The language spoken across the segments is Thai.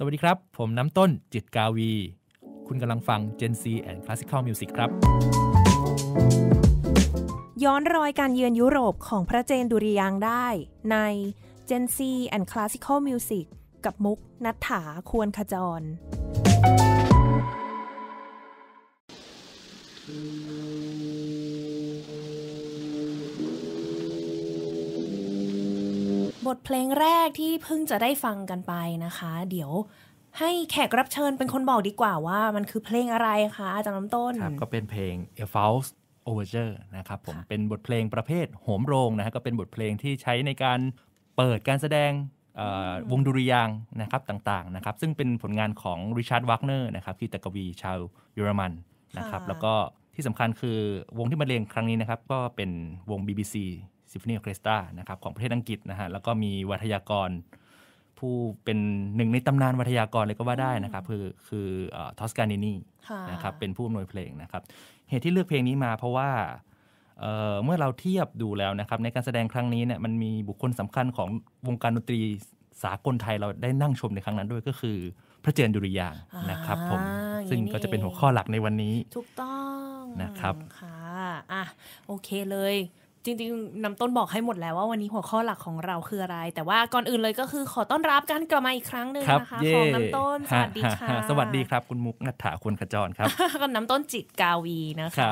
สวัสดีครับ ผมน้ำต้นจิตกาวี คุณกำลังฟัง Gen C and Classical Music ครับ ย้อนรอยการเยือนยุโรปของพระเจนดุริยางได้ใน Gen C and Classical Music กับมุกนัฐถาควรขจร Thank you. บทเพลงแรกที่เพิ่งจะได้ฟังกันไปนะคะ เดี๋ยวให้แขกรับเชิญเป็นคนบอกดีกว่าว่ามันคือเพลงอะไรคะอาจารย์น้ำต้นครับก็เป็นเพลง e f a l s Overture นะครับผมเป็นบทเพลงประเภทโหมโรงนะฮะก็เป็นบทเพลงที่ใช้ในการเปิดการแสดงวงดุริยางนะครับต่างๆนะครับซึ่งเป็นผลงานของริชาร์ดวัคเนอร์นะครับที่ตะกวีชาวเยอรมันนะครับแล้วก็ที่สำคัญคือวงที่มาเรียงครั้งนี้นะครับก็เป็นวง BBC ซิฟเฟนีออเคสตรานะครับของประเทศอังกฤษนะฮะ แล้วก็มีวัทยากร ผู้เป็นหนึ่งในตำนานวัทยากรเลยก็ว่าได้นะครับ คือคือทอสการินีนะครับเป็นผู้อำนวยเพลงนะครับ เหตุที่เลือกเพลงนี้มาเพราะว่า เมื่อเราเทียบดูแล้วนะครับ ในการแสดงครั้งนี้เนี่ยมันมีบุคคลสำคัญของวงการดนตรีสากลไทยเราได้นั่งชมในครั้งนั้นด้วยก็คือพระเจนดุริยางนะครับ ผมซึ่งก็จะเป็นหัวข้อหลักในวันนี้ถูกต้องนะครับค่ะอ่ะโอเคเลยจริงๆนำต้นบอกให้หมดแล้วว่าวันนี้หัวข้อหลักของเราคืออะไร แต่ว่าก่อนอื่นเลยก็คือขอต้อนรับกันกลับมาอีกครั้งหนึ่งนะคะของน้ำต้นสวัสดีค่ะสวัสดีครับคุณมุกนัทาคุณขจรครับกับน้ำต้นจิตกาวีนะคะ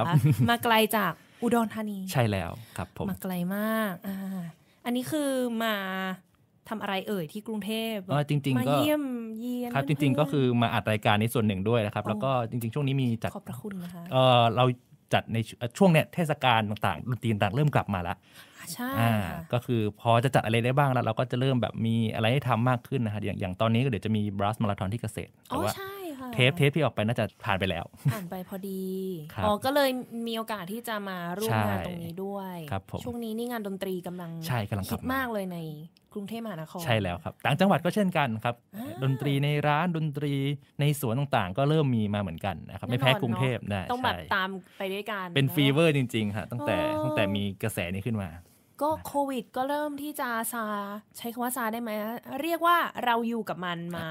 มาไกลจากอุดรธานีใช่แล้วครับผมมาไกลมากอันนี้คือมาทำอะไรเอ่ยที่กรุงเทพจริงก็มาเยี่ยมเยี่ยนครับจริง ๆ ก็คือมาอัดรายการในส่วนหนึ่งด้วยนะครับ แล้วก็จริงๆ ช่วงนี้มีจัดขอบพระคุณนะคะเออเราจัดในช่วงเนี้ยเทศกาลต่างๆดนตรีต่างเริ่มกลับมาแล้ว ใช่ก็คือพอจะจัดอะไรได้บ้างแล้ว เราก็จะเริ่มแบบมีอะไรให้ทำมากขึ้นนะฮะอย่างอย่างตอนนี้ก็เดี๋ยวจะมีบรัสมาราธอนที่เกษตรแต่ว่าเทปเทปที่ออกไปน่าจะผ่านไปแล้ว ผ่านไปพอดี อ๋อก็เลยมีโอกาสที่จะมาร่วมงานตรงนี้ด้วยครับผมช่วงนี้นี่งานดนตรีกำลังใช่กำลังคิดมากเลยในกรุงเทพมหานครใช่แล้วครับต่างจังหวัดก็เช่นกันครับ ดนตรีในร้านดนตรีในสวนต่างๆ ก็เริ่มมีมาเหมือนกันนะครับไม่แพ้กรุงเทพนะต้องแบบตามไปด้วยกัน เป็นฟีเวอร์จริงๆค่ะตั้งแต่ตั้งแต่มีกระแสนี้ขึ้นมาก็โควิดก็เริ่มที่จะซาใช้คำว่าซาได้ไหมเรียกว่าเราอยู่กับมันมา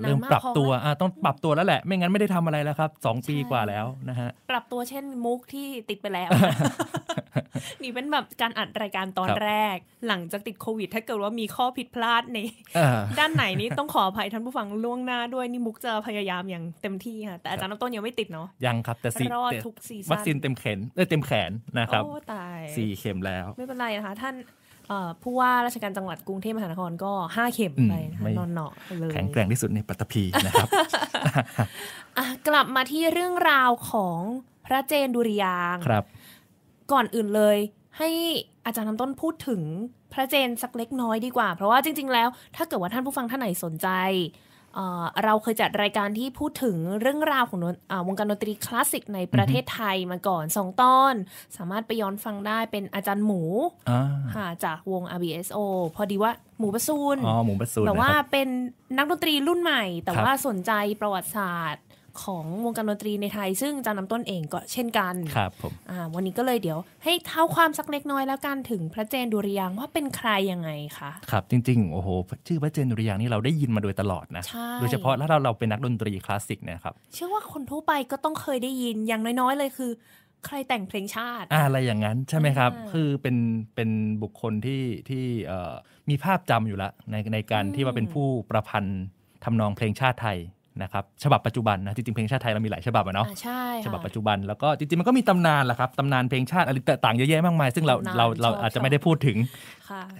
เริ่มปรับตัวต้องปรับตัวแล้วแหละ ไม่งั้นไม่ได้ทำอะไรแล้วครับ 2 ปีกว่าแล้วนะฮะปรับตัวเช่นมุกที่ติดไปแล้วนี่เป็นแบบการอัดรายการตอนแรกหลังจากติดโควิดถ้าเกิดว่ามีข้อผิดพลาดใน ด้านไหนนี่ต้องขออภัยท่านผู้ฟังล่วงหน้าด้วยนี่มุกจะพยายามอย่างเต็มที่ ค่ะ แต่อาจารย์น้ำต้นยังไม่ติดเนาะยังครับแต่สีรอดทุกสีั่วัคซีนเต็มแขนเต็มแขนนะครับสี่เข็มแล้ว ไม่เป็นไรนะคะท่านผู้ว่าราชการจังหวัดกรุงเทพมหานครก็5เข็มไปไนอนเนาะเลยแข็งแกร่งที่สุดในปัตตภีนะครับกลับมาที่เรื่องราวของพระเจนดุริยางครับก่อนอื่นเลยให้อาจารย์น้ำต้นพูดถึงพระเจนสักเล็กน้อยดีกว่า เพราะว่าจริง ๆแล้ว ถ้าเกิดว่าท่านผู้ฟังท่านไหนสนใจเราเคยจัดรายการที่พูดถึงเรื่องราวของวงการดนตรีคลาสสิกในประเทศไทยมาก่อนสองตอนสามารถไปย้อนฟังได้เป็นอาจารย์หมูค่ะจากวง RBSO พอดีว่าหมูประซูลอ๋อหมูประซูลแต่ว่าเป็นนักดนตรีรุ่นใหม่ แต่ว่าสนใจประวัติศาสตร์ของวงการดนตรีในไทย ซึ่งจาน้ำต้นเองก็เช่นกันครับผมวันนี้ก็เลยเดี๋ยว ให้เท่าความสักเล็กน้อยแล้วกันถึงพระเจนดุริยางว่าเป็นใครยังไงคะครับ จริงๆโอ้โหชื่อพระเจนดุริยางนี่เราได้ยินมาโดยตลอดนะโดยเฉพาะถ้าเราเราเป็นนักดนตรีคลาสสิกนะครับเชื่อว่าคนทั่วไปก็ต้องเคยได้ยินอย่างน้อย ๆเลยคือ ใครแต่งเพลงชาติ อะไรอย่างนั้นใช่ไหมครับ คือเป็นเป็นบุคคลที่ที่มีภาพจำอยู่ละในในการที่ว่าเป็นผู้ประพันธ์ทำนองเพลงชาติไทยนะครับฉบับปัจจุบันนะจริง ๆเพลงชาติไทยเรามีหลายฉบับอะเนาะใช่ฉบับปัจจุบันแล้วก็จริงๆมันก็มีตำนานแหละครับตำนานเพลงชาติอะไรต่างๆเยอะแยะมากมายซึ่งเราเราเราอาจจะไม่ได้พูดถึง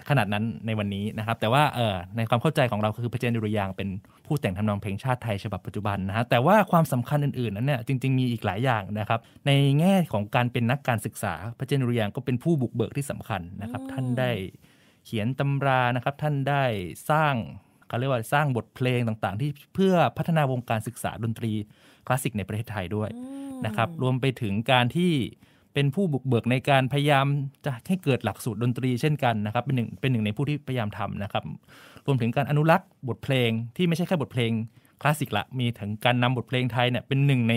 ขนาดนั้นในวันนี้นะครับ แต่ว่าเออในความเข้าใจของเราคือพระเจนดุริยางเป็นผู้แต่งทำนองเพลงชาติไทย ฉบับปัจจุบันนะฮะแต่ว่าความสำคัญอื่นๆ นั้นเนี่ยจริงๆมีอีกหลายอย่างนะครับ ในแง่ของการเป็นนักการศึกษาพระเจนดุริยางก็เป็นผู้บุกเบิกที่สำคัญนะครับท่านได้เขียนตำรานะครับ ท่านได้สร้างเขาเรียกว่าสร้างบทเพลงต่างๆ ที่เพื่อพัฒนาวงการศึกษาดนตรี คลาสสิกในประเทศไทยด้วยนะครับรวมไปถึงการที่เป็นผู้บุกเบิกในการพยายามจะให้เกิดหลักสูตรดนตรีเช่นกันนะครับเป็นหนึ่งเป็นหนึ่งในผู้ที่พยายามทำนะครับรวมถึงการอนุรักษ์บทเพลงที่ไม่ใช่แค่บทเพลงคลาสสิกละมีถึงการนำบทเพลงไทยเนี่ยเป็นหนึ่งใน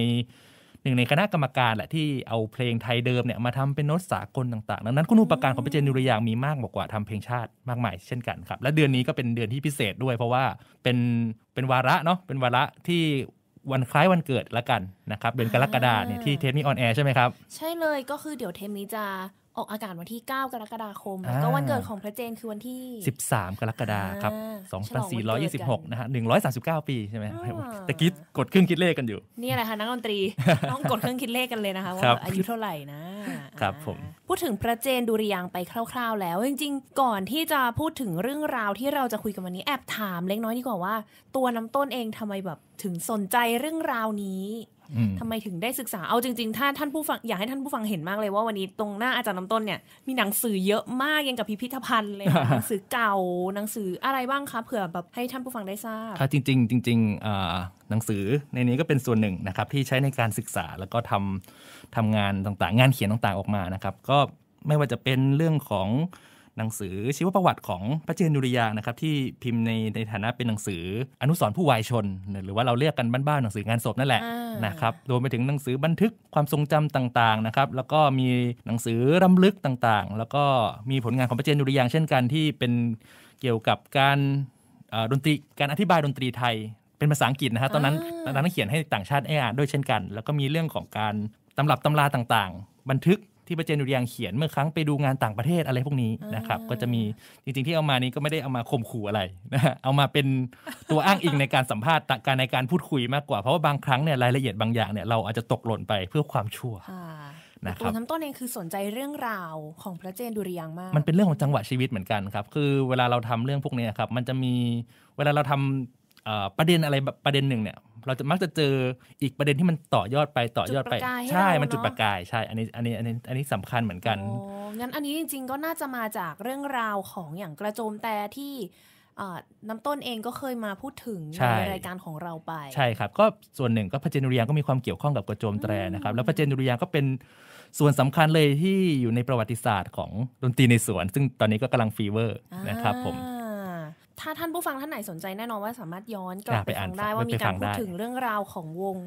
หนึ่งในคณะกรรมการแหละที่เอาเพลงไทยเดิมเนี่ยมาทำเป็นโน้ตสากลต่างๆ ดังนั้นคุณอุปการของพี่เจนุรยางมีมากกว่าทำเพลงชาติมากมายเช่นกันครับ และเดือนนี้ก็เป็นเดือนที่พิเศษด้วยเพราะว่าเป็นเป็นวาระเนาะเป็นวาระที่วันคล้ายวันเกิดละกันนะครับเดือนกรกฎาเนี่ยที่เทมี่ออนแอร์ใช่ไหมครับ ใช่เลย ก็คือเดี๋ยวเทมี่จะออกอากาศวันที่ 9 กรกฎาคมแล้วก็วันเกิดของพระเจนคือวันที่ 13 กรกฎาคมครับ 2426 นะฮะ 139 ปีใช่ไหมตะกี้กดเครื่องคิดเลขกันอยู่ นี่แหละค่ะนักดนตรีต้องกดเครื่องคิดเลขกันเลยนะคะว่าอายุเท่าไหร่นะครับผม พูดถึงพระเจนดุริยางไปคร่าว ๆ แล้ว จริง ๆ ก่อนที่จะพูดถึงเรื่องราวที่เราจะคุยกันวันนี้แอบถาม เล็กน้อยดีกว่าว่าตัวน้ำต้นเองทำไมแบบถึงสนใจเรื่องราวนี้ทำไมถึงได้ศึกษา เอาจริงๆ ถ้าท่านผู้ฟังอยากให้ท่านผู้ฟังเห็นมากเลย ว่าวันนี้ตรงหน้าอาจารย์น้ำต้นเนี่ยมีหนังสือเยอะมากยังกับพิพิธภัณฑ์เลยหนังสือเก่าหนังสืออะไรบ้างคะเผื่อแบบให้ท่านผู้ฟังได้ทราบถ้าจริงๆจริงๆหนังสือในนี้ก็เป็นส่วนหนึ่งนะครับที่ใช้ในการศึกษาแล้วก็ทำทำงานต่างๆงานเขียนต่าง ๆออกมานะครับ ก็ไม่ว่าจะเป็นเรื่องของหนังสือชีวประวัติของพระเจนดุริยางนะครับที่พิมพ์ในในฐานะเป็นหนังสือ อนุสรผู้วายชน หรือว่าเราเรียกกันบ้านๆหนังสืองานศพนั่นแหละนะครับรวมไปถึงหนังสือบันทึกความทรงจำต่างๆนะครับ แล้วก็มีหนังสือรำลึกต่างๆ แล้วก็มีผลงานของพระเจนดุริยางเช่นกันที่เป็นเกี่ยวกับการดนตรี การอธิบายดนตรีไทย เป็นภาษาอังกฤษนะฮะ ตอนนั้นตอนนั้นเขียนให้ต่างชาติอ่านด้วยเช่นกัน แล้วก็มีเรื่องของการตำรับตำราต่างๆ บันทึกที่ประเจนดุริยางเขียนเมื่อครั้งไปดูงานต่างประเทศอะไรพวกนี้นะครับก็จะมีจริงๆ ที่เอามานี้ก็ไม่ได้เอามาข่มขู่อะไรนะเอามาเป็นตัวอ้างอิงในการสัมภาษณ์การในการพูดคุยมากกว่าเพราะว่าบางครั้งเนี่ยรายละเอียดบางอย่างเนี่ยเราอาจจะตกหล่นไปเพื่อความชั่วนะครับคุทน้ำต้นเองคือสนใจเรื่องราวของพระเจนดุริยางมากมันเป็นเรื่องของจังหวะชีวิตเหมือนกันครับ คือเวลาเราทำเรื่องพวกนี้ครับมันจะมีเวลาเราทำประเด็นอะไรประเด็นหนึ่งเนี่ย เราจะมักจะเจออีกประเด็นที่มันต่อยอดไปต่อยอดไป ใช่มันจุดประกายใช่อันนี้อันนี้อันนี้อันนี้สำคัญเหมือนกันโอ้งั้นอันนี้จริง ๆ ก็น่าจะมาจากเรื่องราวของอย่างกระโจมแต่ที่น้ำต้นเองก็เคยมาพูดถึงใในรายการของเราไปใช่ครับ ก็ส่วนหนึ่งก็พระเจนุริยังก็มีความเกี่ยวข้องกับกระโจมแตรนะครับ แล้วพระเจนุริยังก็เป็นส่วนสำคัญเลยที่อยู่ในประวัติศาสตร์ของดนตรีในสวน ซึ่งตอนนี้ก็กำลังฟีเวอร์นะครับผมถ้าท่านผู้ฟังท่านไหนสนใจแน่นอนว่า สามารถย้อนกลับไปฟังได้ว่ามีการพูดถึงเรื่องราวของวง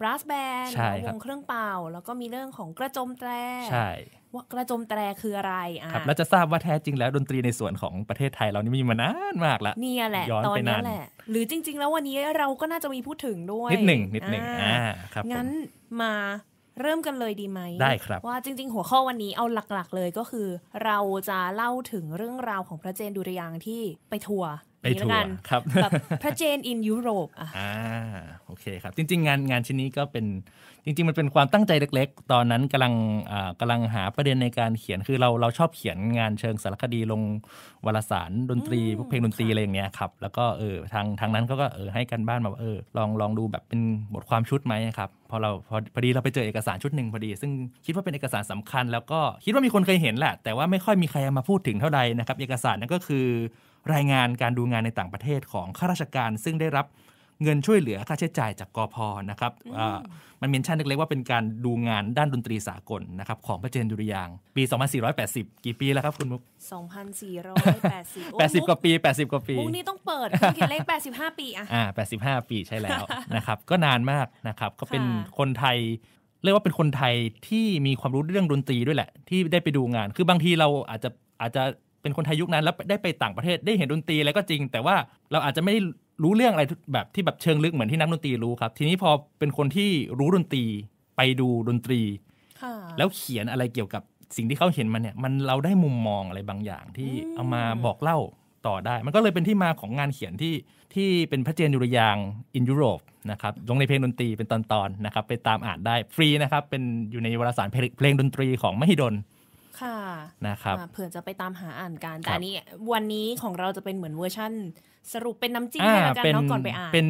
บรัสแบนด์วงเครื่องเป่า แล้วก็มีเรื่องของกระจมแตรใช่ ว่ากระจมแตรคืออะไรอ่ะครับ แล้วจะทราบว่าแท้จริงแล้วดนตรีในส่วนของประเทศไทยเรานี่มีมานานมากแล้เนี่ยแหละย้อนไปนานแหละหรือจริง ๆ แล้ววันนี้เราก็น่าจะมีพูดถึงด้วย นิดหนึ่ง นิดหนึ่งอ่าครับงั้นมาเริ่มกันเลยดีไหมได้ครับว่าจริง ๆ หัวข้อวันนี้เอาหลักๆเลยก็คือเราจะเล่าถึงเรื่องราวของพระเจนดุริยางที่ไปทัวร์ไปทัวร์ครับแบบพระเจนอินยุโรปอ่ะโอเคครับ จริง ๆ งานงานชิ้นนี้ก็เป็นจริง ๆ มันเป็นความตั้งใจเล็กๆ ตอนนั้นกำลังก่าลังหาประเด็นในการเขียนคือเราเราชอบเขียนงานเชิงสารคดีลงวารสารดนตรีพวกเพลงดนตรีอะไรอย่างเงี้ยครับ แล้วก็เออทางทางนั้นเขาก็เออให้กันบ้านมาเออลองลองดูแบบเป็นบทความชุดไหมครับพอเราพอพอดีเราไปเจอเอกสารชุดหนึ่งพอดี ซึ่งคิดว่าเป็นเอกสารสำคัญแล้วก็คิดว่ามีคนเคยเห็นแหละแต่ว่าไม่ค่อยมีใครมาพูดถึงเท่าใดนะครับ เอกสารนั้นก็คือรายงานการดูงานในต่างประเทศของข้าราชการ ซึ่งได้รับเงินช่วยเหลือค่าใช้จ่ายจากกอพอนะครับมันเมนชั่นเล็กๆว่าเป็นการดูงานด้านดนตรีสากลนะครับ ของพระเจนดุริยาง ปี 2480 กี่ปีแล้วครับคุณมุก2480 80 กว่าปี80กว่าปีมุกนี้ต้องเปิดคุณเขียนเลข85 ปีอะอ่า85 ปีใช่แล้ว นะครับ ก็นานมากนะครับ ก็เป็นคนไทย เรียกว่าเป็นคนไทยที่มีความรู้เรื่องดนตรีด้วยแหละ ที่ได้ไปดูงาน คือบางทีเราอาจจะอาจจะเป็นคนไทยยุคนั้นแล้วได้ไปต่างประเทศได้เห็นดนตรีอะไรก็จริง แต่ว่าเราอาจจะไม่ได้รู้เรื่องอะไรแบบที่แบบเชิงลึกเหมือนที่นักดนตรีรู้ครับ ทีนี้พอเป็นคนที่รู้ดนตรีไปดูดนตรีแล้วเขียนอะไรเกี่ยวกับสิ่งที่เขาเห็นมันเนี่ยมันเราได้มุมมองอะไรบางอย่างที่เอามาบอกเล่าต่อได้ มันก็เลยเป็นที่มาของงานเขียนที่ที่เป็นพระเจนยุรยางอินยุโรปนะครับลงในเพลงดนตรีเป็นตอนๆนะครับไปตามอ่านได้ฟรีนะครับเป็นอยู่ในวารสารเพลงดนตรีของมหิดลค่ะนะครับเผื่อจะไปตามหาอ่านกันแต่นี้วันนี้ของเราจะเป็นเหมือนเวอร์ชั่นสรุปเป็นน้ำจิ้มให้กันเนาะก่อนไปอ่านเป็น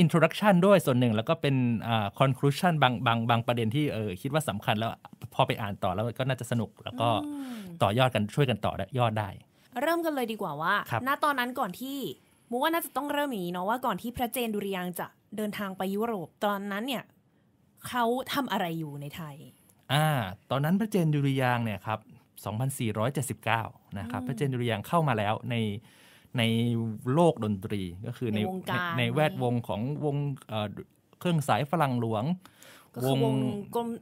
อินโทรดักชันด้วยส่วนหนึ่งแล้วก็เป็นคอนคลูชันบางบางบางประเด็นที่เออคิดว่าสำคัญแล้วพอไปอ่านต่อแล้วก็น่าจะสนุก แล้วก็ต่อยอดกันช่วยกันต่อยอดได้ เริ่มกันเลยดีกว่าว่าณตอนนั้นก่อนที่มูว่าน่าจะต้องเริ่มอย่างนี้เนาะว่าก่อนที่พระเจนดุริยางจะเดินทางไปยุโรป ตอนนั้นเนี่ยเขาทำอะไรอยู่ในไทยอ่าตอนนั้นพระเจนดุริยางเนี่ยครับ 2479 นะครับ พระเจนดุริยางเข้ามาแล้วในในโลกดนตรีก็คือในในในแวดวงของวงเครื่องสายฝรั่งหลวง วง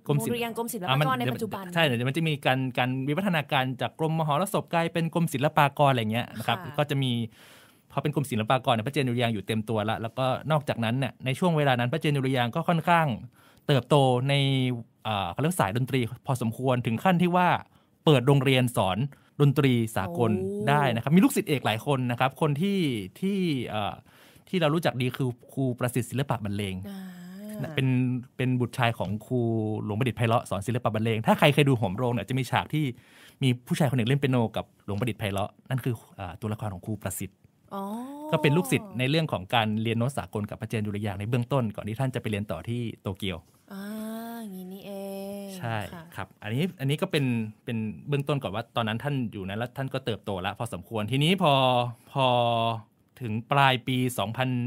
กรมศิลป์กรมศิลปากรในปัจจุบันใช่เดี๋ยวมันจะมีการการวิวัฒนาการจากกรมมหรสพกลายเป็นกรมศิลปากรอะไรเงี้ยนะครับก็จะมีพอเป็นกรมศิลปากรเนี่ยพระเจนดุริยางอยู่เต็มตัวละแล้วก็นอกจากนั้นเนี่ยในช่วงเวลานั้น พระเจนดุริยางก็ค่อนข้างเติบโตในเขาเรียกสายดนตรีพอสมควรถึงขั้นที่ว่าเปิดโรงเรียนสอนดนตรีสากลได้นะครับมีลูกศิษย์เอกหลายคนนะครับคนที่ที่ที่เรารู้จักดีคือครูประสิทธิ์ศิลปะบรรเลงเป็นเป็นบุตรชายของครูหลวงประดิษฐ์ไพเราะสอนศิลปะบรรเลงถ้าใครเคยดูหมโรงเนี่ยจะมีฉากที่มีผู้ชายคนหนึ่งเล่นเปียโน กับหลวงประดิษฐ์ไพเราะนั่นคือตัวละครของครูประสิทธิ์ก็เป็นลูกศิษย์ในเรื่องของการเรียนโน้ตสากลกับพระเจนดุริยางในเบื้องต้นก่อนที่ท่านจะไปเรียนต่อที่โตเกียวอ่าอย่างนี้นี่เอง ใช่ครับ อันนี้อันนี้ก็เป็นเป็นเบื้องต้นก่อนว่าตอนนั้นท่านอยู่นั้นแล้วท่านก็เติบโตแล้วพอสมควร ทีนี้พอพอถึงปลายปี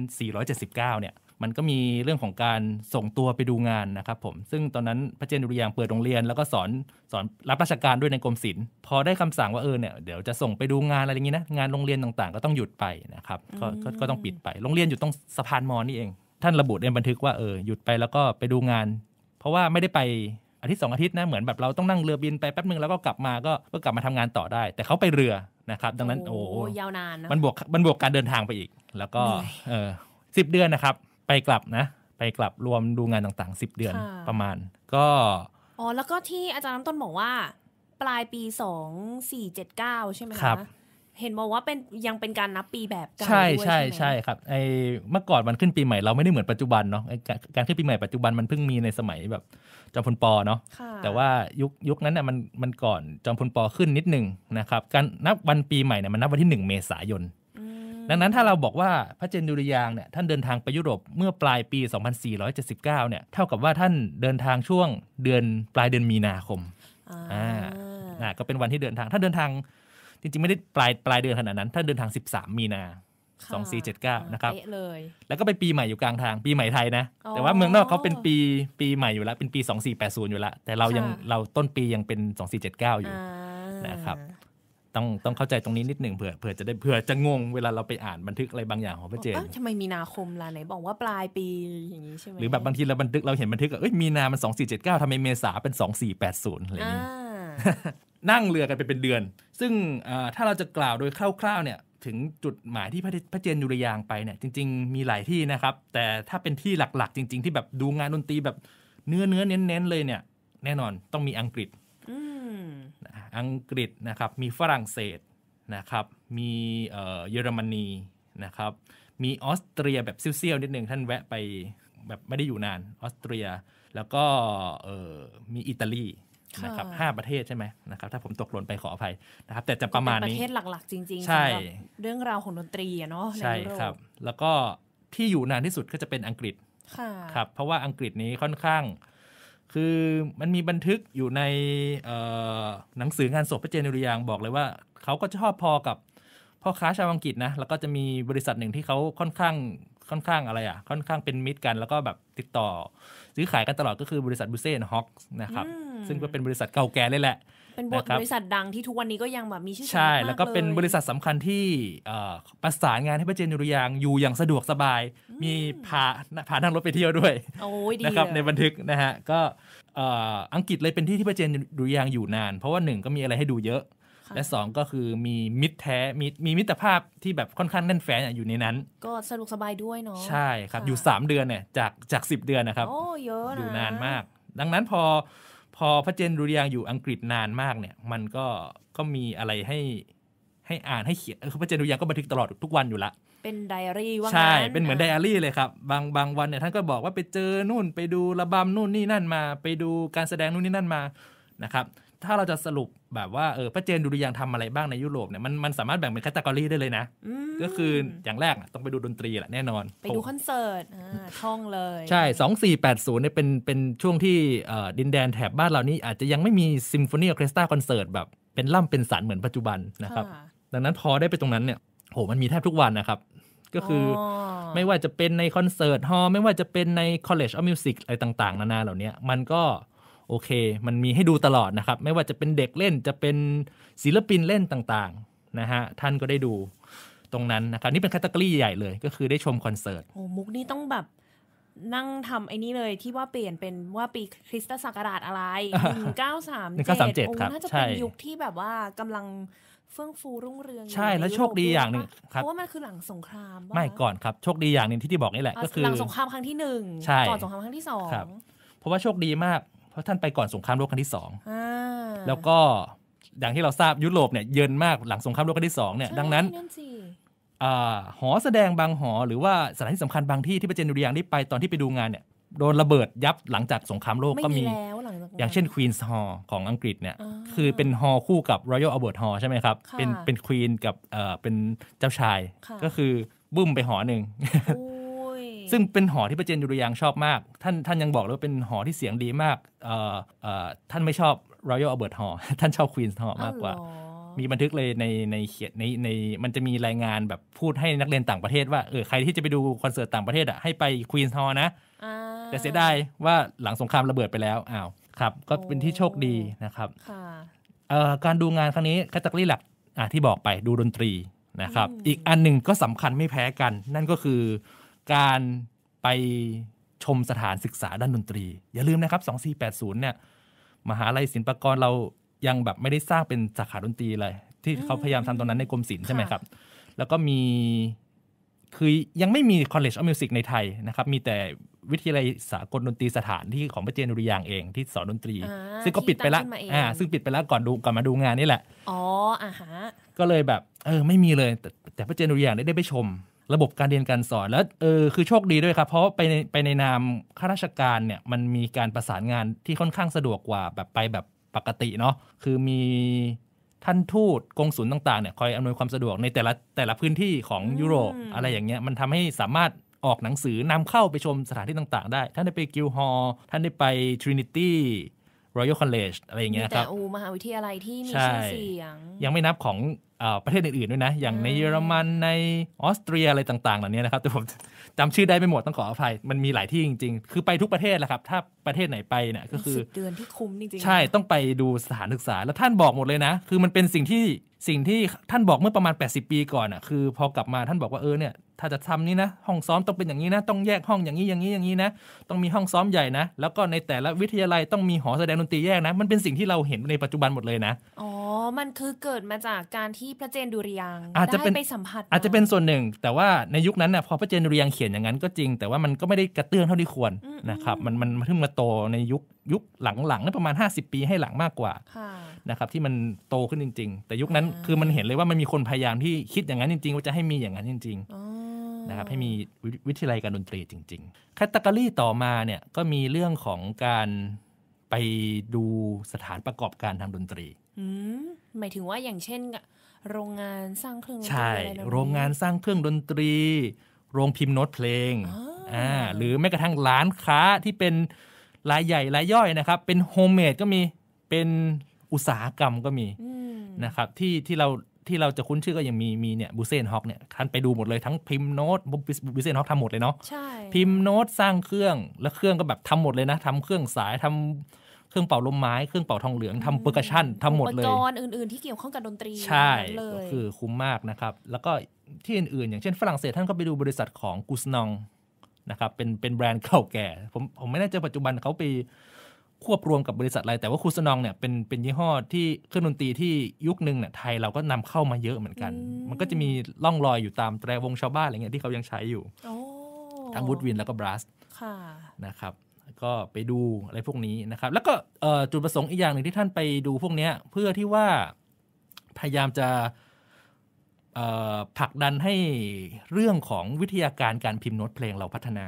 2479เนี่ยมันก็มีเรื่องของการส่งตัวไปดูงานนะครับผม ซึ่งตอนนั้นพระเจนดุริยางเปิดโรงเรียนแล้วก็สอนสอนรับราชการด้วยในกรมศิลป์ พอได้คำสั่งว่าเออเนี่ยเดี๋ยวจะส่งไปดูงานอะไรอย่างนี้นะงานโรงเรียนต่างๆ ก็ต้องหยุดไปนะครับกก็ก็ต้องปิดไป โรงเรียนอยู่ตรงสะพานมอนี่เอง ท่านระบุในบันทึกว่าเออหยุดไปแล้วก็ไปดูงาน เพราะว่าไม่ได้ไปอาทิตย์สองอาทิตย์นะเหมือนแบบเราต้องนั่งเรือบินไปแป๊บนึงแล้วก็กลับมาก็ก็กลับมาทำงานต่อได้ แต่เขาไปเรือนะครับ ดังนั้นโอ้ยาวนานนะมันบวกมันบวกการเดินทางไปอีก แล้วก็เออสิบเดือนนะครับไปกลับนะไปกลับรวมดูงานต่างๆ 10 เดือนประมาณ ก็อ๋อแล้วก็ที่อาจารย์น้ำต้นบอกว่า ปลายปี 2479 ใช่ไหมคะเห็นบอกว่าเป็นยังเป็นการนับปีแบบกันใช่ใช่ใช่ครับไอเมื่อก่อนมันขึ้นปีใหม่เราไม่ได้เหมือนปัจจุบันเนาะการขึ้นปีใหม่ปัจจุบันมันเพิ่งมีในสมัยแบบจอมพลปอเนาะแต่ว่ายุคยุคนั้นเนี่ยมันมันก่อนจอมพลปอขึ้นนิดนึงนะครับ การนับวันปีใหม่เนี่ยมันนับวันที่ 1 เมษายนดังนั้นถ้าเราบอกว่าพระเจนดุริยางเนี่ยท่านเดินทางไปยุโรปเมื่อปลายปี 2479เนี่ยเท่ากับว่าท่านเดินทางช่วงเดือนปลายเดือนมีนาคม อ่าก็เป็นวันที่เดินทางถ้าเดินทางจริงๆไม่ได้ปลายปลายเดือนขนาดนั้นถ้าเดินทาง 13 มีนา 2479 นะครับเลยแล้วก็ไปปีใหม่อยู่กลางทาง ปีใหม่ไทยนะ แต่ว่าเมืองนอกเขาเป็นปีปีใหม่อยู่แล้ว เป็นปี 2480 อยู่แล้ว แต่เรายังเราต้นปียังเป็น 2479 อยู่นะครับต้องต้องเข้าใจตรงนี้นิดหนึ่งเผื่อเผื่อจะได้เผื่อจะงงเวลาเราไปอ่านบันทึกอะไรบางอย่างของพระเจนทำไมมีนาคมล่ะไหนบอกว่าปลายปีอย่างนี้ใช่ไหมหรือแบบบางทีเราบันทึกเราเห็นบันทึกเอ้ยมีนามันสองสี่เจ็ดเก้าทำไมเมษาเป็นสองสี่แปดศูนย์อะไรอย่างนี้นั่งเรือกันไปเป็นเดือน ซึ่งถ้าเราจะกล่าวโดยคร่าวๆเนี่ยถึงจุดหมายที่พระเจนยุรยางไปเนี่ยจริง ๆ มีหลายที่นะครับแต่ถ้าเป็นที่หลักๆจริง ๆ ที่แบบดูงานดนตรีแบบเนื้อเนื้อเน้นๆเลยเนี่ยแน่นอนต้องมีอังกฤษอังกฤษนะครับมีฝรั่งเศสนะครับ มีเยอรมนีนะครับมีออสเตรียแบบเซี่ยวๆนิดนึงท่านแวะไปแบบไม่ได้อยู่นาน ออสเตรียแล้วก็มีอิตาลีนะครับห้าประเทศใช่ไหมนะครับถ้าผมตกหล่นไปขออภัยนะครับแต่จะประมาณนี้ประเทศหลักๆจริง ๆ ใช่เรื่องราวของดนตรีเนาะใช่ครับ แล้วก็ที่อยู่นานที่สุดก็จะเป็นอังกฤษครับเพราะว่าอังกฤษนี้ค่อนข้างคือมันมีบันทึกอยู่ในหนังสืองานศพพระเจนุริยางบอกเลยว่า เขาก็ชอบพอกับพ่อค้าชาวอังกฤษนะ แล้วก็จะมีบริษัทหนึ่งที่เขาค่อนข้างค่อนข้างอะไรอ่ะค่อนข้างเป็นมิตรกัน แล้วก็แบบติดต่อซื้อขายกันตลอดก็คือบริษัทบูเซ่ฮอกนะครับซึ่งก็เป็นบริษัทเก่าแก่เลยแหละเป็นบริษัทดังที่ทุกวันนี้ก็ยังแบบมีชื่อเสียงใช่แล้วก็เป็นบริษัทสำคัญที่ประสานงานให้พระเจนยุรยางอยู่อย่างสะดวกสบายมีพาพานั่งรถไปเที่ยวด้วยนะครับในบันทึกนะฮะก็อังกฤษเลยเป็นที่ที่พระเจนยุรยางอยู่นาน เพราะว่าหนึ่งก็มีอะไรให้ดูเยอะ และสองก็คือมีมิตรแท้มีมีมิตรภาพที่แบบค่อนข้างแน่นแฟนอยู่ในนั้น ก็สะดวกสบายด้วยเนาะใช่ครับอยู่ 3 เดือนเนี่ยจากจาก 10 เดือนนะครับโอ้เยอะอยู่นานมาก ดังนั้นพอพอพระเจนดุริยางอยู่อังกฤษนานมากเนี่ยมันก็ก็มีอะไรให้ให้อ่านให้เขียนพระเจนดุริยางก็บันทึกตลอดทุกวันอยู่ละเป็นไดอารี่ว่างนใช่เป็นเหมือนไดอารี่เลยครับบางบางวันเนี่ยท่านก็บอกว่าไปเจอนู่นไปดูระบำนู่นนี่นั่นมา ไปดูการแสดงนู่นนี่นั่นมานะครับถ้าเราจะสรุปแบบว่าเออพระเจนดุริยางทำอะไรบ้างในยุโรปเนี่ยมันมันสามารถแบ่งเป็นแคตตากรีได้เลยนะก็คืออย่างแรกต้องไปดูดนตรีแหละแน่นอน ไปดูคอนเสิร์ตท่องเลย ใช่ 2480เนี่ยเป็นเป็นช่วงที่ดินแดนแถบบ้านเรานี้อาจจะยังไม่มีซิมโฟนีออเคสตราคอนเสิร์ตแบบเป็นล่ำเป็นสันเหมือนปัจจุบันนะครับ ดังนั้นพอได้ไปตรงนั้นเนี่ยโหมันมีแทบทุกวันนะครับ ก็คือไม่ว่าจะเป็นในคอนเสิร์ตฮอลไม่ว่าจะเป็นใน College of Music อะไรต่าง ๆ นานาเหล่านี้มันก็โอเค มันมีให้ดูตลอดนะครับ ไม่ว่าจะเป็นเด็กเล่นจะเป็นศิลปินเล่นต่าง ๆ นะฮะ ท่านก็ได้ดูตรงนั้นนะครับ นี่เป็นแคตตากรีใหญ่เลย ก็คือได้ชมคอนเสิร์ต โอ้ มุกนี่ต้องแบบนั่งทำไอ้นี่เลยที่ว่าเปลี่ยนเป็นว่าปีคริสตศักราชอะไร 1 9 3า1937ครับน่าจะเป็นยุคที่แบบว่ากำลังเฟื่องฟูรุ่งเรืองใช่แล้วโชคดีอย่างหนึ่งครับเพราะว่ามันคือหลังสงครามไม่ก่อนครับโชคดีอย่างหนึ่งที่ที่บอกนี่แหละ ก็คือหลังสงครามครั้งที่หนึ่งก่อนสงครามครั้งที่สองเพราะว่าโชคดีมากเพราะท่านไปก่อนสงครามโลกครั้งที่สองแล้วก็อย่างที่เราทราบยุโรปเนี่ยเย็นมากหลังสงครามโลกครั้งที่สองเนี่ย ดังนั้น หอแสดงบางหอ หรือว่าสถานที่สำคัญบางที่ที่ประเจนดเรียงได้ไปตอนที่ไปดูงานเนี่ยโดนระเบิดยับหลังจากสงครามโลกก็มี อย่างเช่นควีนส์ฮอลของอังกฤษเนี่ย คือเป็นฮอลคู่กับรอยัลอเบิร์ตฮอลใช่ไหมครับ เป็นเป็นควีนกับเออเป็นเจ้าชายก็คือบุ้มไปหอหนึ่งซึ่งเป็นหอที่ประเจนดุริยางชอบมาก ท่านท่านยังบอกเลยว่าเป็นหอที่เสียงดีมาก เอ่อเอ่อท่านไม่ชอบ Royal Albert Hall ท่านชอบ Queen's Hall มากกว่า มีบันทึกเลยในในเขียนในในมันจะมีรายงานแบบพูดให้นักเรียนต่างประเทศว่าเออใครที่จะไปดูคอนเสิร์ตต่างประเทศอ่ะให้ไป Queen's Hall นะ แต่เสียดายว่าหลังสงครามระเบิดไปแล้ว อ้าว ครับ ก็เป็นที่โชคดีนะครับ การดูงานครั้งนี้แคตตาลี่หลักที่บอกไปดูดนตรีนะครับ อีกอันหนึ่งก็สำคัญไม่แพ้กันนั่นก็คือการไปชมสถานศึกษาด้านดนตรี อย่าลืมนะครับ 2480เนี่ยมหาลัยศิลปากรเรายังแบบไม่ได้สร้างเป็นสาขาดนตรีเลย ที่เขาพยายามทำตอนนั้นในกรมศิลป์ใช่ไหมครับ แล้วก็มีคือยังไม่มี College of Music ในไทยนะครับ มีแต่วิทยาลัยสากลดนตรีสถานที่ของพระเจนุริยางเองที่สอนดนตรี ซึ่งก็ปิดไปละอ่า ซึ่งปิดไปแล้วก่อนดูก่อนมาดูงานนี่แหละอ๋ออ่าฮะก็เลยแบบ เออ ไม่มีเลย แต่แต่พระเจนุริยางได้ไปชมระบบการเรียนการสอนแล้วเออคือโชคดีด้วยครับ เพราะไปไปในนามข้าราชการเนี่ยมันมีการประสานงานที่ค่อนข้างสะดวกกว่าแบบไปแบบปกติเนาะคือมีท่านทูตกงสุลต่างๆเนี่ยคอยอำนวยความสะดวกในแต่ละแต่ละพื้นที่ของยุโรป อะไรอย่างเงี้ยมันทำให้สามารถออกหนังสือนำเข้าไปชมสถานที่ต่างๆได้ ท่านได้ไปกิลฮอลท่านได้ไปทรินิตี้ Royal College อะไรอย่างเงี้ยครับแต่อูมหาวิทยาลัยที่มีชื่อเสียง ยังไม่นับของประเทศอื่นๆด้วยนะ อย่างในเยอรมันในออสเตรียอะไรต่างๆเหล่านี้นะครับ แต่ผมจำชื่อได้ไม่หมดต้องขออภัย มันมีหลายที่จริงๆ คือไปทุกประเทศแหละครับ ถ้าประเทศไหนไปเนี่ยก็คือเดือนที่คุ้มจริง ๆ ใช่ ต้องไปดูสถานศึกษา แล้วท่านบอกหมดเลยนะ คือมันเป็นสิ่งที่สิ่งที่ท่านบอกเมื่อประมาณ 80 ปี ก่อนอ่ะ คือพอกลับมาท่านบอกว่าเออเนี่ยถ้าจะทำนี้นะห้องซ้อมต้องเป็นอย่างนี้นะ ต้องแยกห้องอย่างนี้อย่างนี้อย่างนี้นะ ต้องมีห้องซ้อมใหญ่นะ แล้วก็ในแต่ละวิทยาลัยต้องมีหอแสดงดนตรีแยกนะมันเป็นสิ่งที่เราเห็นในปัจจุบันหมดเลยนะอ๋อ มันคือเกิดมาจากการที่พระเจนดุริยางอาจจะเป็นไปสัมผัสอาจจะเป็นส่วนหนึ่งแต่ว่าในยุคนั้นนะ่ะพอพระเจนดุริยางเขียนอย่างนั้นก็จริงแต่ว่ามันก็ไม่ได้กระเตื้องเท่าที่ควรนะครับมันมันเพิ่งมาโตในยุคยุคหลังๆนั่นประมาณ 50 ปีให้หลังมากกว่านะครับที่มันโตขึ้นจริงๆ แต่ยุคนั้นคือมันเห็นเลยว่ามันมีคนพยายามที่คิดอย่างนั้นจริงๆว่าจะให้มีอย่างนั้นจริง ๆนะครับให้มีวิทยาลัยการดนตรีจริงๆ แคตตาลรีต่อมาเนี่ยก็มีเรื่องของการไปดูสถานประกอบการทางดนตรีหมายถึงว่าอย่างเช่น โรงงานสร้างเครื่องดนตรีใช่ โรงงานสร้างเครื่องดนตรี โรงพิมพ์โน้ตเพลงอ่าหรือแม้กระทั่งร้านค้าที่เป็นรายใหญ่รายย่อยนะครับ เป็นโฮมเมดก็มีเป็นอุตสาหกรรมก็มีนะครับที่ที่เราที่เราจะคุ้นชื่อก็ยังมีมีเนี่ยบูเซนฮอกเนี่ยท่านไปดูหมดเลย ทั้งพิมพ์โน้ตบูเซนฮอกทำหมดเลยเนาะใช่พิมพ์โน้ตสร้างเครื่องแล้วเครื่องก็แบบทำหมดเลยนะ ทำเครื่องสายทำเครื่องเป่าลมไม้เครื่องเป่าทองเหลืองทำเปอร์กชั่นทำหมดเลยอุปกรณ์อื่นๆที่เกี่ยวข้องกับดนตรีใช่ก็คือคุ้มมากนะครับ แล้วก็ที่อื่นๆอย่างเช่นฝรั่งเศสท่านก็ไปดูบริษัทของกุสนองนะครับเป็นเป็นแบรนด์เก่าแก่ ผมผมไม่แน่ใจปัจจุบันเขาไปควบรวมกับบริษัทอะไรแต่ว่าคูสนองเนี่ยเป็นเป็นยี่ห้อที่เครื่องดนตรีที่ยุคหนึ่งเนี่ยไทยเราก็นำเข้ามาเยอะเหมือนกัน มันก็จะมีล่องรอยอยู่ตามแตรวงชาวบ้านอะไรเงี้ยที่เขายังใช้อยู่ทั้งวูดวินแล้วก็บรัสนะครับก็ไปดูอะไรพวกนี้นะครับ แล้วก็จุดประสงค์อีกอย่างหนึ่งที่ท่านไปดูพวกนี้เพื่อที่ว่า พยายามจะผลักดันให้เรื่องของวิทยาการการพิมพ์โน้ตเพลงเราพัฒนา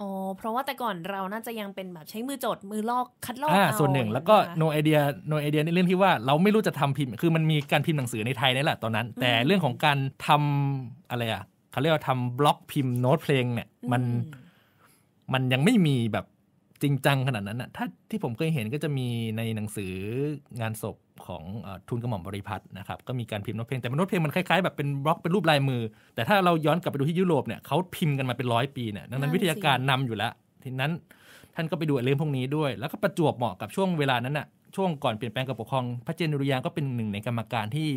อ๋อ เพราะว่าแต่ก่อนเราน่าจะยังเป็นแบบใช้มือจด มือลอกคัดลอกอ่าส่วนหนึ่งแล้วก็โนเดียโน n อเดียในเรื่องที่ว่าเราไม่รู้จะทำพิมพ์ คือมันมีการพิมพ์หนังสือในไทยนี่แหละตอนนั้น แต่เรื่องของการทำอะไรอ่ะเขาเรียกว่าทำบล็อกพิมพ์โน้ตเพลงเนี่ยมันมันยังไม่มีแบบจริงจังขนาดนั้นนะถ้าที่ผมเคยเห็นก็จะมีในหนังสืองานศพของอทุนกระหม่อมบริพัตรนะครับ ก็มีการพิมพ์โน้ตเพลง แต่โน้ตเพลงมันคล้ายๆแบบเป็นบล็อกเป็นรูปลายมือ แต่ถ้าเราย้อนกลับไปดูที่ยุโรปเนี่ยเขาพิมพ์กันมาเป็นร้อยปีเนี่ย ดังนั้นวิทยาการนำอยู่แล้ว ทีนั้นท่านก็ไปดูเรื่องพวกนี้ด้วย แล้วก็ประจวบเหมาะกับช่วงเวลานั้นน่ะ ช่วงก่อนเปลี่ยนแปลงกับปกครอง พระเจนุริยางก็เป็นหนึ่งในกรรมการที่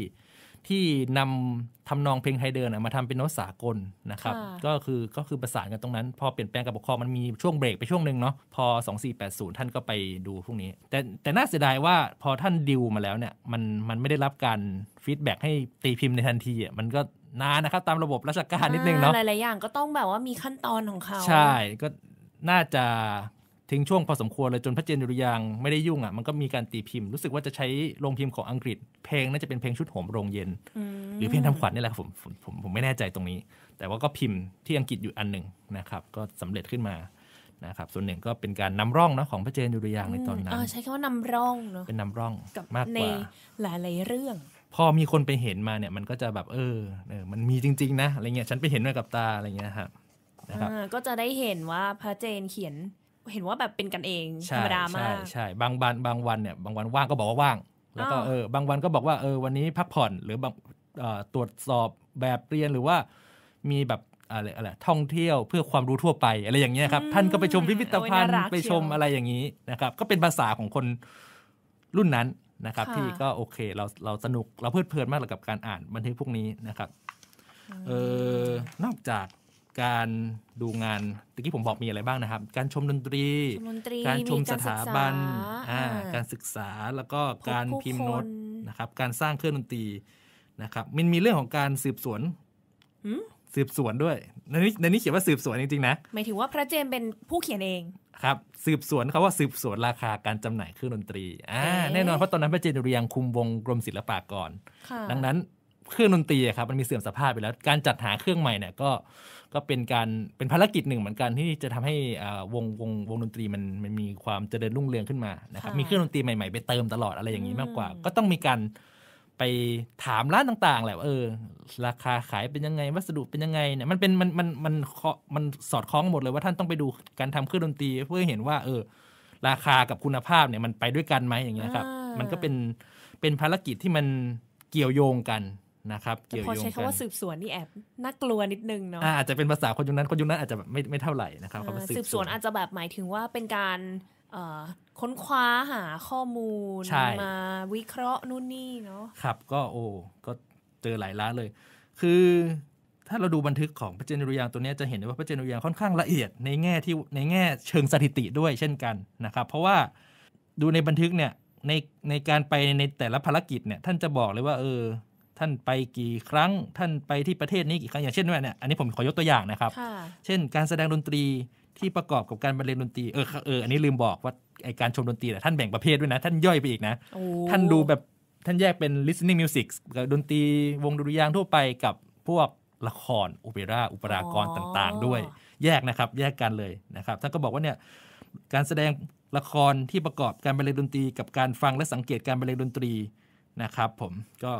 ที่นำทำนองเพลงไฮเดินมาทำเป็นโน้ตสากลนะครับ ก็คือก็คือประสานกันตรงนั้น พอเปลี่ยนแปลงกับปกครองมันมีช่วงเบรกไปช่วงหนึ่งเนาะพอ 2480 ท่านก็ไปดูพวกนี้ แต่แต่น่าเสียดายว่าพอท่านดิวมาแล้วเนี่ยมันมันไม่ได้รับการฟีดแบ็กให้ตีพิมพ์ในทันทีอ่ะมันก็นานนะครับตามระบบราชการนิดนึงเนาะหลายๆอย่างก็ต้องแบบว่ามีขั้นตอนของเขาใช่ก็น่าจะทิ้งช่วงพอสมควรเลยจนพระเจนดุริยางไม่ได้ยุ่งอ่ะมันก็มีการตีพิมพ์ รู้สึกว่าจะใช้โรงพิมพ์ของอังกฤษ เพลง น่าจะเป็นเพลงชุดโหม โรงเย็น หรือเพลงทำขวัญนี่แหละครับผมผม ผมไม่แน่ใจตรงนี้ แต่ว่าก็พิมพ์ที่อังกฤษอยู่อันหนึ่งนะครับ ก็สำเร็จขึ้นมานะครับส่วนหนึ่งก็เป็นการนำร่องเนาะของพระเจนดุริยางในตอนนั้นใช้คำว่านำร่องเนาะเป็นนำร่องมากกว่าหลายๆเรื่อง พอมีคนไปเห็นมาเนี่ยมันก็จะแบบเออเออมันมีจริงๆนะอะไรเงี้ยฉันไปเห็นมากับตาอะไรเงี้ยครับครับก็จะได้เห็นว่าพระเจนเขียนเห็นว่าแบบเป็นกันเองธรรมดามาก ใช่ใช่บางวันบางวันเนี่ยบางวันว่างก็บอกว่าว่าง แล้วก็เออบางวันก็บอกว่าเออวันนี้พักผ่อนหรือบางตรวจสอบแบบเรียนหรือว่ามีแบบอะไรอะไรท่องเที่ยวเพื่อความรู้ทั่วไป อะไรอย่างเงี้ยครับท่านก็ไปชมพิพิธภัณฑ์ไปชมอะไรอย่างนี้นะครับ ก็เป็นภาษาของคนรุ่นนั้นนะครับ ที่ก็โอเค เราเราสนุกเราเพลิดเพลินมากกับการอ่านบันทึกพวกนี้นะครับ เออนอกจากการดูงาน ตะกี้ผมบอกมีอะไรบ้างนะครับ การชมดนตรีชมดนตรี การชมสถาบัน การศึกษา แล้วก็การพิมพ์โน้ตนะครับ การสร้างเครื่องดนตรีนะครับ มันมีเรื่องของการสืบสวน สืบสวนด้วย ในนี้ในนี้เขียนว่าสืบสวนจริงๆนะหมายถึงว่าพระเจมเป็นผู้เขียนเอง ครับ สืบสวนเขาว่าสืบสวนราคาการจำหน่ายเครื่องดนตรีอ่าแน่นอนเพราะตอนนั้นพระเจมเรียงคุมวงกรมศิลปากรดังนั้นเครื่องดนตรีครับ มันมีเสื่อมสภาพไปแล้ว การจัดหาเครื่องใหม่เนี่ยก็ก็เป็นการเป็นภารกิจหนึ่งเหมือนกันที่จะทำให้วงวงวงดนตรีมันมันมีความเจริญรุ่งเรืองขึ้นมานะครับมีเครื่องดนตรีใหม่ๆ ไปเติมตลอดอะไรอย่างนี้มากกว่า ก็ต้องมีการไปถามร้านต่างๆแหละเออ ราคาขายเป็นยังไง วัสดุเป็นยังไงเนี่ยมันเป็นมันมันมันมันสอดคล้องหมดเลยว่าท่านต้องไปดูการทำเครื่องดนตรีเพื่อเห็นว่า เออราคากับคุณภาพเนี่ยมันไปด้วยกันไหมอย่างเงี้ยครับมันก็เป็นเป็นภารกิจที่มันเกี่ยวโยงกันนะครับเกี่ยวโยงกันพอใช้คำว่าสืบสวนนี่แอบน่ากลัวนิดนึงเนาะอาจจะเป็นภาษาคนยุคนั้นคนยุคนั้นอาจจะแบบไม่ไม่เท่าไหร่นะครับคำว่าสืบสวนอาจจะแบบหมายถึงว่าเป็นการค้นคว้าหาข้อมูลมาวิเคราะห์นู่นนี่เนาะ ครับ ก็โอ้ก็เจอหลายล้านเลย คือ ถ้าเราดูบันทึกของพระเจนุรยางตัวนี้จะเห็นได้ว่าพระเจนุรยางค่อนข้างละเอียดในแง่ที่ในแง่เชิงสถิติด้วยเช่นกันนะครับ เพราะว่าดูในบันทึกเนี่ยในในการไปในแต่ละภารกิจเนี่ยท่านจะบอกเลยว่าเออท่านไปกี่ครั้ง ท่านไปที่ประเทศนี้กี่ครั้ง อย่างเช่นว่าเนี่ย อันนี้ผมขอยกตัวอย่างนะครับ เช่น การแสดงดนตรีที่ประกอบกับการบรรเลงดนตรี เออเอออันนี้ลืมบอกว่าไอการชมดนตรีท่านแบ่งประเภทด้วยนะ ท่านย่อยไปอีกนะ ท่านดูแบบท่านแยกเป็น listening music กับดนตรีวงดุริยางทั่วไปกับพวกละครโอเปร่าอุปรากรต่างๆ ด้วย แยกนะครับ แยกกันเลยนะครับ ท่านก็บอกว่าเนี่ยการแสดงละครที่ประกอบการบรรเลงดนตรีกับการฟังและสังเกตการบรรเลงดนตรีนะครับ ผมก็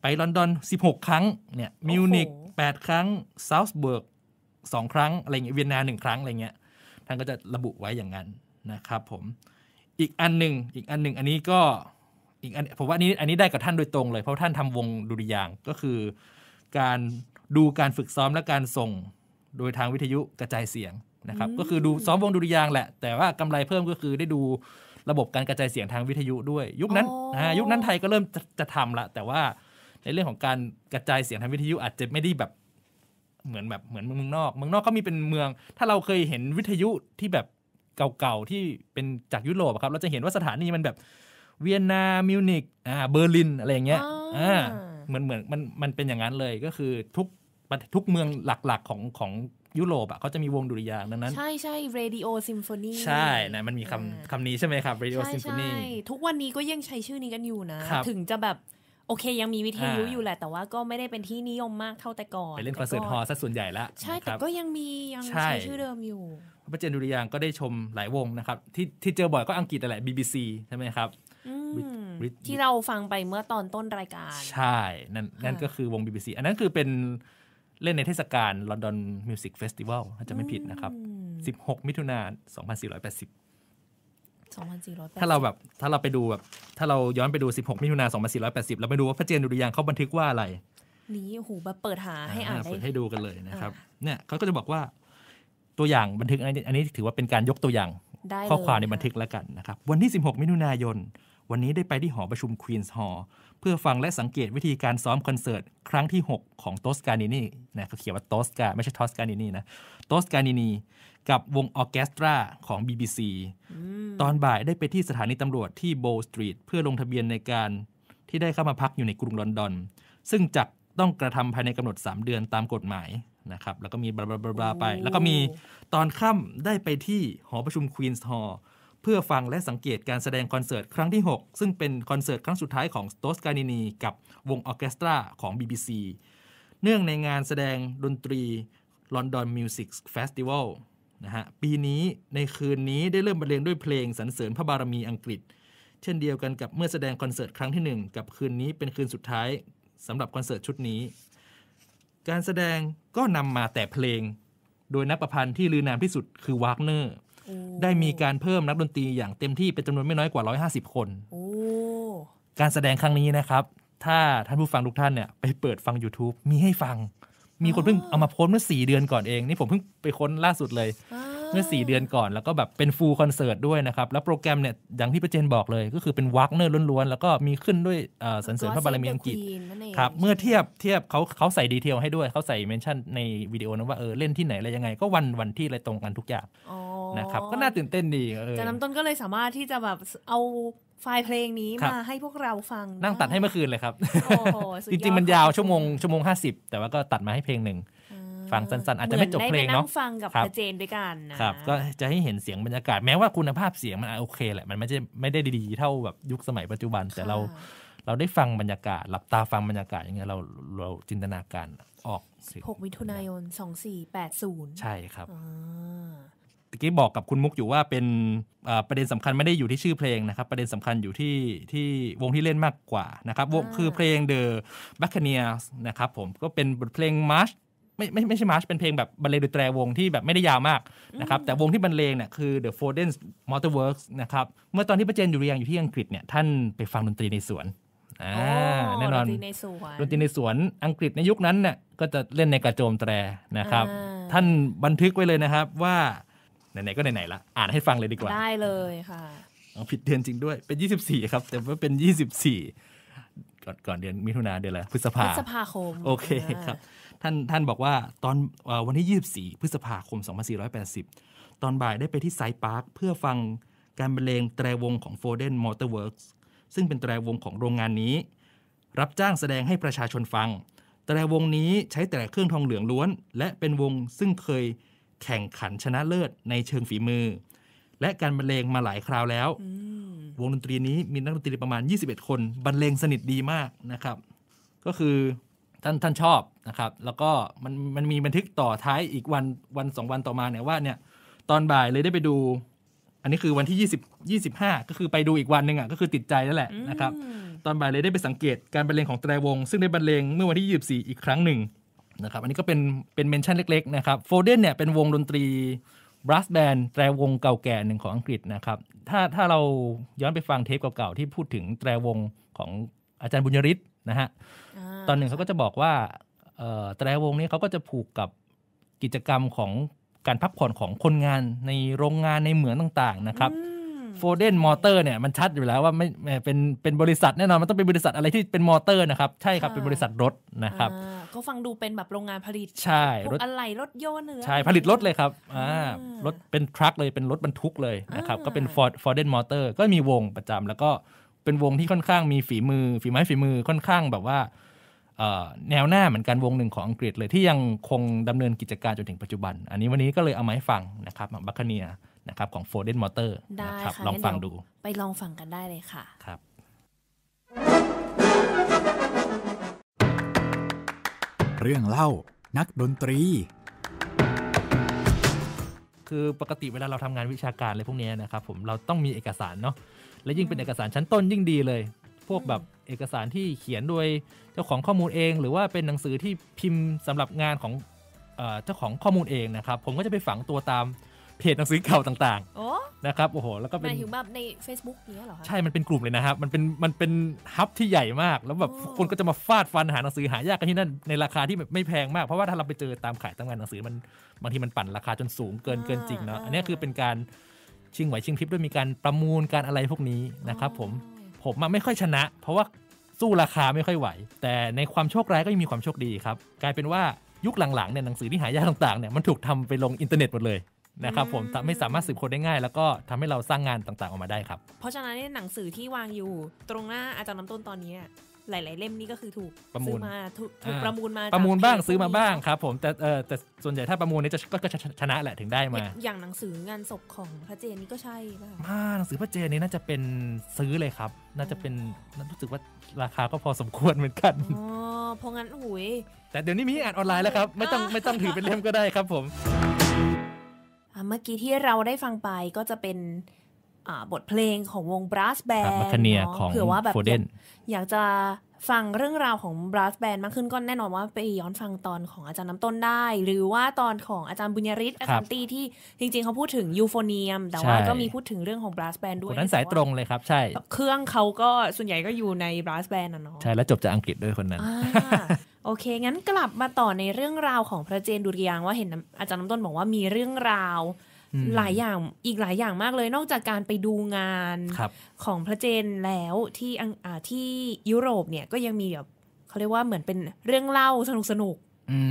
ไปลอนดอน 16 ครั้งเนี่ยมิวนิก8ครั้งซาวส์เบิร์ก2ครั้งอะไรเงี้ยเวียนนาหนึ่งครั้งอะไรเงี้ยท่านก็จะระบุไว้อย่างนั้นนะครับผมอีกอันหนึ่งอีกอันหนึ่งอันนี้ก็อีกอันผมว่านี้อันนี้ได้กับท่านโดยตรงเลย เพราะท่านทำวงดุริยางก็คือ การดูการฝึกซ้อมและการส่งโดยทางวิทยุกระจายเสียงนะครับก็คือดูซ้อมวงดุริยางแหละ แต่ว่ากำไรเพิ่มก็คือได้ดูระบบการกระจายเสียงทางวิทยุด้วย ยุคนั้นยุคนั้นไทยก็เริ่มจะจะทำละแต่ว่าในเรื่องของการกระจายเสียงทางวิทยุอาจจะไม่ได้แบบ เหมือนแบบเหมือนเมืองนอก เมืองนอกก็มีเป็นเมือง ถ้าเราเคยเห็นวิทยุที่แบบเก่าๆ ที่เป็นจากยุโรปครับเราจะเห็นว่าสถานีมันแบบ เวียนนามิวนิกอ่าเบอร์ลิน อะไรอย่างเงี้ยอ่าเหมือนเหมือนมันมันเป็นอย่างนั้นเลยก็คือทุกทุกเมืองหลักๆของของยุโรปอ่ะเขาจะมีวงดุริยางดังนั้นใช่ใช่เรดิโอซิมโฟนีใช่นะมันมีคำคำนี้ใช่ไหมครับเรดิโอซิมโฟนีทุกวันนี้ก็ยังใช้ชื่อนี้กันอยู่นะ ถึงจะแบบโอเคยังมีวิทยุอยู่แหละแต่ว่าก็ไม่ได้เป็นที่นิยมมากเท่าแต่ก่อน ไปเล่นคอนเสิร์ตฮอลซะส่วนใหญ่ละใช่แต่ก็ยังมียังใช้ชื่อเดิมอยู่พระเจนดุริยางก็ได้ชมหลายวงนะครับ ที่ที่เจอบ่อยก็อังกฤษแต่แหละ BBC ใช่ไหมครับ ที่เราฟังไปเมื่อตอนต้นรายการ ใช่นั่นนั่นก็คือวง BBC อันนั้นคือเป็นเล่นในเทศกาล London Music Festival ถ้าจะไม่ผิดนะครับ16 มิถุนายน2480 2480ถ้าเราแบบถ้าเราไปดูแบบถ้าเราย้อนไปดู 16 มิถุนา2480เราไปดูว่าพระเจนดุริยางเขาบันทึกว่าอะไร นี่้โหแบบเปิดหาให้อ่านได้ให้ดูกันเลยนะครับเนี่ยเขาก็จะบอกว่าตัวอย่างบันทึกอันนี้อันนี้ถือว่าเป็นการยกตัวอย่างข้อความในบันทึกแล้วกันนะครับ วันที่ 16 มิถุนายน วันนี้ได้ไปที่หอประชุมควีนส์ฮอล์เพื่อฟังและสังเกตวิธีการซ้อมคอนเสิร์ตครั้งที่ 6 ของโตสการินีนะเขาเขียนว่าโตสกาไม่ใช่ทอสการินีนะโตสการินีกับวงออเคสตราของ BBC ตอนบ่ายได้ไปที่สถานีตำรวจที่โบสตรีทเพื่อลงทะเบียนในการที่ได้เข้ามาพักอยู่ในกรุงลอนดอน ซึ่งจะต้องกระทำภายในกำหนด 3 เดือนตามกฎหมายนะครับ แล้วก็มีบลาบลาไป แล้วก็มีตอนค่ำได้ไปที่หอประชุมควีนส์ฮอลเพื่อฟังและสังเกตการแสดงคอนเสิร์ตครั้งที่ 6 ซึ่งเป็นคอนเสิร์ตครั้งสุดท้ายของสโตสกานินีกับวงออเคสตราของ BBC เนื่องในงานแสดงดนตรี London Music Festival นะฮะปีนี้ในคืนนี้ได้เริ่มบรรเลงด้วยเพลงสรรเสริญพระบารมีอังกฤษ เช่นเดียวกันกับเมื่อแสดงคอนเสิร์ตครั้งที่ 1 กับคืนนี้เป็นคืนสุดท้ายสำหรับคอนเสิร์ตชุดนี้ การแสดงก็นำมาแต่เพลง โดยนักประพันธ์ที่ลือนามที่สุดคือวากเนอร์ได้มีการเพิ่มนักดนตรีอย่างเต็มที่เป็นจำนวนไม่น้อยกว่า150 คนการแสดงครั้งนี้นะครับถ้าท่านผู้ฟังทุกท่านเนี่ยไปเปิดฟัง YouTube มีให้ฟังมีคนเพิ่งเอามาโพสเมื่อสี่เดือนก่อนเอง นี่ผมเพิ่งไปค้นล่าสุดเลย เมื่อสี่เดือนก่อน แล้วก็แบบเป็นฟูลคอนเสิร์ตด้วยนะครับ แล้วโปรแกรมเนี่ยอย่างที่ประเจนบอกเลย ก็คือเป็นวักเนอร์ล้วนๆ แล้วก็มีขึ้นด้วยสรรเสริญพระบารมีอังกฤษครับเมื่อเทียบเทียบเขาเขาใส่ดีเทลให้ด้วยเขาใส่เมนชั่นในวิดีโอนะว่าเออเล่นที่ไหนอะไรยังไง ก็วันวันที่อะไรตรงกันทุกอย่างนะครับก็น่าตื่นเต้นดีจากน้ำต้นก็เลยสามารถที่จะแบบเอาไฟล์เพลงนี้มาให้พวกเราฟัง นั่งตัดให้เมื่อคืนเลยครับจริง ๆ มันยาวชั่วโมง ชั่วโมงห้าสิบแต่ว่าก็ตัดมาให้เพลงหนึ่ง ฟังสั้นๆ อาจจะไม่จบเพลง เนาะฟังกับเจนด้วยกันนะครับ ก็จะให้เห็นเสียงบรรยากาศ แม้ว่าคุณภาพเสียงมันโอเคแหละ มันไม่ได้ไม่ได้ดีๆ เท่าแบบยุคสมัยปัจจุบัน แต่เราเราได้ฟังบรรยากาศ หลับตาฟังบรรยากาศอย่างเงี้ยเราเราจินตนาการออก6มิถุนายน2480ใช่ครับตะกี้บอกกับคุณมุกอยู่ว่าเป็นประเด็นสำคัญไม่ได้อยู่ที่ชื่อเพลงนะครับ ประเด็นสำคัญอยู่ที่ที่วงที่เล่นมากกว่านะครับวงคือเพลง The b a c c a n i a s นะครับผมก็เป็นบทเพลงมาร์ชไม่ไม่ไม่ใช่มาร์ชเป็นเพลงแบบบรรเลงดนตรีวงที่แบบไม่ได้ยาวมากนะครับแต่วงที่บรรเลงเนี่ยคือ The Foden Motorworks นะครับเมื่อตอนที่ประเจนอยู่เรียงอยู่ที่อังกฤษเนี่ยท่านไปฟังดนตรีในสวนแน่นอนดนตรีในสวนดนตรีในสวนอังกฤษในยุคนั้นเนี่ยก็จะเล่นในกระโจมแตรนะครับท่านบันทึกไว้เลยนะครับว่าไหนๆก็ไหนๆละอ่านให้ฟังเลยดีกว่า ได้เลยค่ะผิดเดือนจริงด้วยเป็น 24 ครับ แต่ว่าเป็น 24 ก่อนก่อนเดือนมิถุนาเดือนอะไรพฤษภาพฤษภาคม โอเคครับ ท่านท่านบอกว่าตอนวันที่24 พฤษภาคม 2480 ตอนบ่ายได้ไปที่ไซปาร์คเพื่อฟังการบรรเลงแตรวงของโฟเดนมอเตอร์เวิร์กซึ่งเป็นแตรวงของโรงงานนี้ รับจ้างแสดงให้ประชาชนฟังแตรวงนี้ใช้แต่เครื่องทองเหลืองล้วน และเป็นวงซึ่งเคยแข่งขันชนะเลิศในเชิงฝีมือ และการบรรเลงมาหลายคราวแล้ววงดนตรีนี้มีนักดนตรีประมาณ 21 คน บรรเลงสนิทดีมากนะครับ ก็คือท่านท่านชอบนะครับ แล้วก็มันมันมีบันทึกต่อท้ายอีกวันวันสองวันต่อมาเนี่ยว่าเนี่ยตอนบ่ายเลยได้ไปดูอันนี้คือวันที่20 25ก็คือไปดูอีกวันหนึ่งอ่ะก็คือติดใจนั่นแหละนะครับ ตอนบ่ายเลยได้ไปสังเกตการบรรเลงของแตรวงซึ่งได้บรรเลงเมื่อวันที่ 24อีกครั้งหนึ่งนะครับอันนี้ก็เป็นเป็นเมนชั่นเล็ก ๆ นะครับโฟเดนเนี่ย เป็นวงดนตรีบรัสแบนแตรวงเก่าแก่หนึ่งของอังกฤษนะครับ ถ้าถ้าเราย้อนไปฟังเทปเก่าๆ ที่พูดถึงแตรวงของอาจารย์บุญยริศนะฮะตอนหนึ่งเขาก็จะบอกว่าแตรวงนี้เขาก็จะผูกกับกิจกรรมของการพักผ่อนของคนงานในโรงงานในเหมืองต่างๆนะครับโฟเดนมอเตอร์เนี่ยมันชัดอยู่แล้วว่าไม่เป็นเป็นบริษัทแน่นอนมันต้องเป็นบริษัทอะไรที่เป็นมอเตอร์นะครับใช่ครับเป็นบริษัทรถนะครับก็ฟังดูเป็นแบบโรงงานผลิตใช่รถอะไรรถยนต์เนื้อใช่ผลิตรถเลยครับอ่ารถเป็นทรัคเลยเป็นรถบรรทุกเลยนะครับก็เป็น f ฟ r d f เดนมอเตอร์ก็มีวงประจำ แล้วก็เป็นวงที่ค่อนข้างมีฝีมือ ฝีไม้ฝีมือค่อนข้างแบบว่าแนวหน้าเหมือนกันวงหนึ่งของอังกฤษเลยที่ยังคงดำเนินกิจการจนถึงปัจจุบัน อันนี้วันนี้ก็เลยเอามาให้ฟังนะครับบัคเนียนะครับของโฟเดนมอเตอร์นะครับลองฟังดูไปลองฟังกันได้เลยค่ะครับ เรื่องเล่านักดนตรี คือปกติเวลาเราทำงานวิชาการอะไรพวกนี้นะครับผมเราต้องมีเอกสารเนาะและยิ่งเป็นเอกสารชั้นต้นยิ่งดีเลย พวกแบบเอกสารที่เขียนโดยเจ้าของข้อมูลเอง หรือว่าเป็นหนังสือที่พิมพ์สำหรับงานของเจ้าของข้อมูลเองนะครับผมก็จะไปฝังตัวตามเพจหนังสือเก่าต่างๆนะครับ โอ้โห แล้วก็เป็นถึงแบบใน Facebook เนี้ยเหรอคะใช่ มันเป็นกลุ่มเลยนะครับ มันเป็น มันเป็นฮับที่ใหญ่มาก แล้วแบบ คนก็จะมาฟาดฟันหาหนังสือหายากกันที่นั่น ในราคาที่แบบไม่แพงมาก เพราะว่าถ้าเราไปเจอตามขายตามงานหนังสือมัน บางทีมันปั่นราคาจนสูง เกินเกินจริงเนาะ อันนี้คือเป็นการชิงไหวชิงพริบด้วยมีการประมูลการอะไรพวกนี้นะครับผม ผมมาไม่ค่อยชนะ เพราะว่าสู้ราคาไม่ค่อยไหว แต่ในความโชคร้ายก็ยังมีความโชคดีครับ กลายเป็นว่ายุคหลังๆ เนี่ยหนังสือที่หายากต่างๆ เนี่ยมันถูกทำไปลงอินเทอร์เน็ตหมดเลยนะครับผมไม่สามารถสืบค้นได้ง่าย แล้วก็ทำให้เราสร้างงานต่างๆออกมาได้ครับ เพราะฉะนั้นหนังสือที่วางอยู่ตรงหน้าอาจารย์น้ำต้นตอนนี้หลาย ๆเล่มนี่ก็คือถูกประมูลมาถูกประมูลมาประมูลบ้างซื้อมาบ้างครับ ผมแต่เออแต่ส่วนใหญ่ถ้าประมูลนี่จะก็ชนะแหละถึงได้มา อย่างหนังสืองานศพของพระเจนนี่ก็ใช่ป่ะมาหนังสือพระเจนนี่น่าจะเป็นซื้อเลยครับ น่าจะเป็นรู้สึกว่าราคาก็พอสมควรเหมือนกันอ๋อเพราะงั้นโอ้ยแต่เดี๋ยวนี้มีอ่านออนไลน์แล้วครับไม่ต้องไม่ต้องถือเป็นเล่มก็ได้ครับ ผมเมื่อกี้ที่เราได้ฟังไปก็จะเป็นบทเพลงของวง brass band เนเผื่อว่าแบบอยากจะฟังเรื่องราวของ brass band มากขึ้นก็แน่นอนว่าไปย้อนฟังตอนของอาจารย์น้ำต้นได้ หรือว่าตอนของอาจารย์บุญยริศอาจารย์ตีที่จริงๆ เขาพูดถึงยูโฟเนียม แต่ว่าก็มีพูดถึงเรื่องของ brass band ด้วยนั้นสายตรงเลยครับ ใช่ เครื่องเขาก็ส่วนใหญ่ก็อยู่ใน brass band นะเนาะใช่แล้วจบจากอังกฤษด้วยคนนั้นโอเค งั้นกลับมาต่อในเรื่องราวของพระเจนดุริยางว่าเห็นอาจารย์น้ำต้นบอกว่ามีเรื่องราว หลายอย่างอีกหลายอย่างมากเลย นอกจากการไปดูงานของพระเจนแล้วที่อังที่ยุโรปเนี่ยก็ยังมีแบบเขาเรียกว่าเหมือนเป็นเรื่องเล่าสนุกสนุก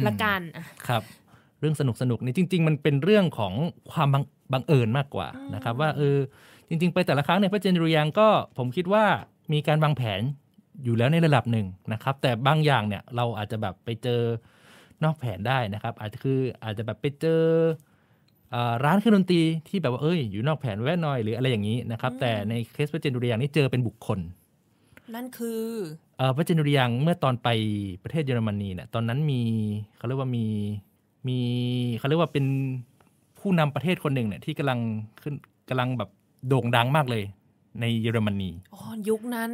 ละกันครับ เรื่องสนุกสนุกนี่จริงๆ มันเป็นเรื่องของความบังเอิญมากกว่านะครับ ว่าเออจริง ๆ ไปแต่ละครั้งเนี่ยพระเจนดุริยางก็ผมคิดว่ามีการวางแผนอยู่แล้วในระดับหนึ่งนะครับ แต่บางอย่างเนี่ยเราอาจจะแบบไปเจอนอกแผนได้นะครับ อาจจะคืออาจจะแบบไปเจอ ร้านเครื่องดนตรีที่แบบว่าเอ้ยอยู่นอกแผนแวะหน่อยหรืออะไรอย่างนี้นะครับ แต่ในเคสพระเจนดุริยางนี่เจอเป็นบุคคล นั่นคือพระเจนดุริยางเมื่อตอนไปประเทศเยอรมนีเนี่ยตอนนั้นมีเขาเรียกว่ามีมี เขาเรียกว่าเป็นผู้นำประเทศคนหนึ่งเนี่ยที่กำลังขึ้นกำลังแบบโด่งดังมากเลย ในเยอรมนีอ๋อยุคนั้น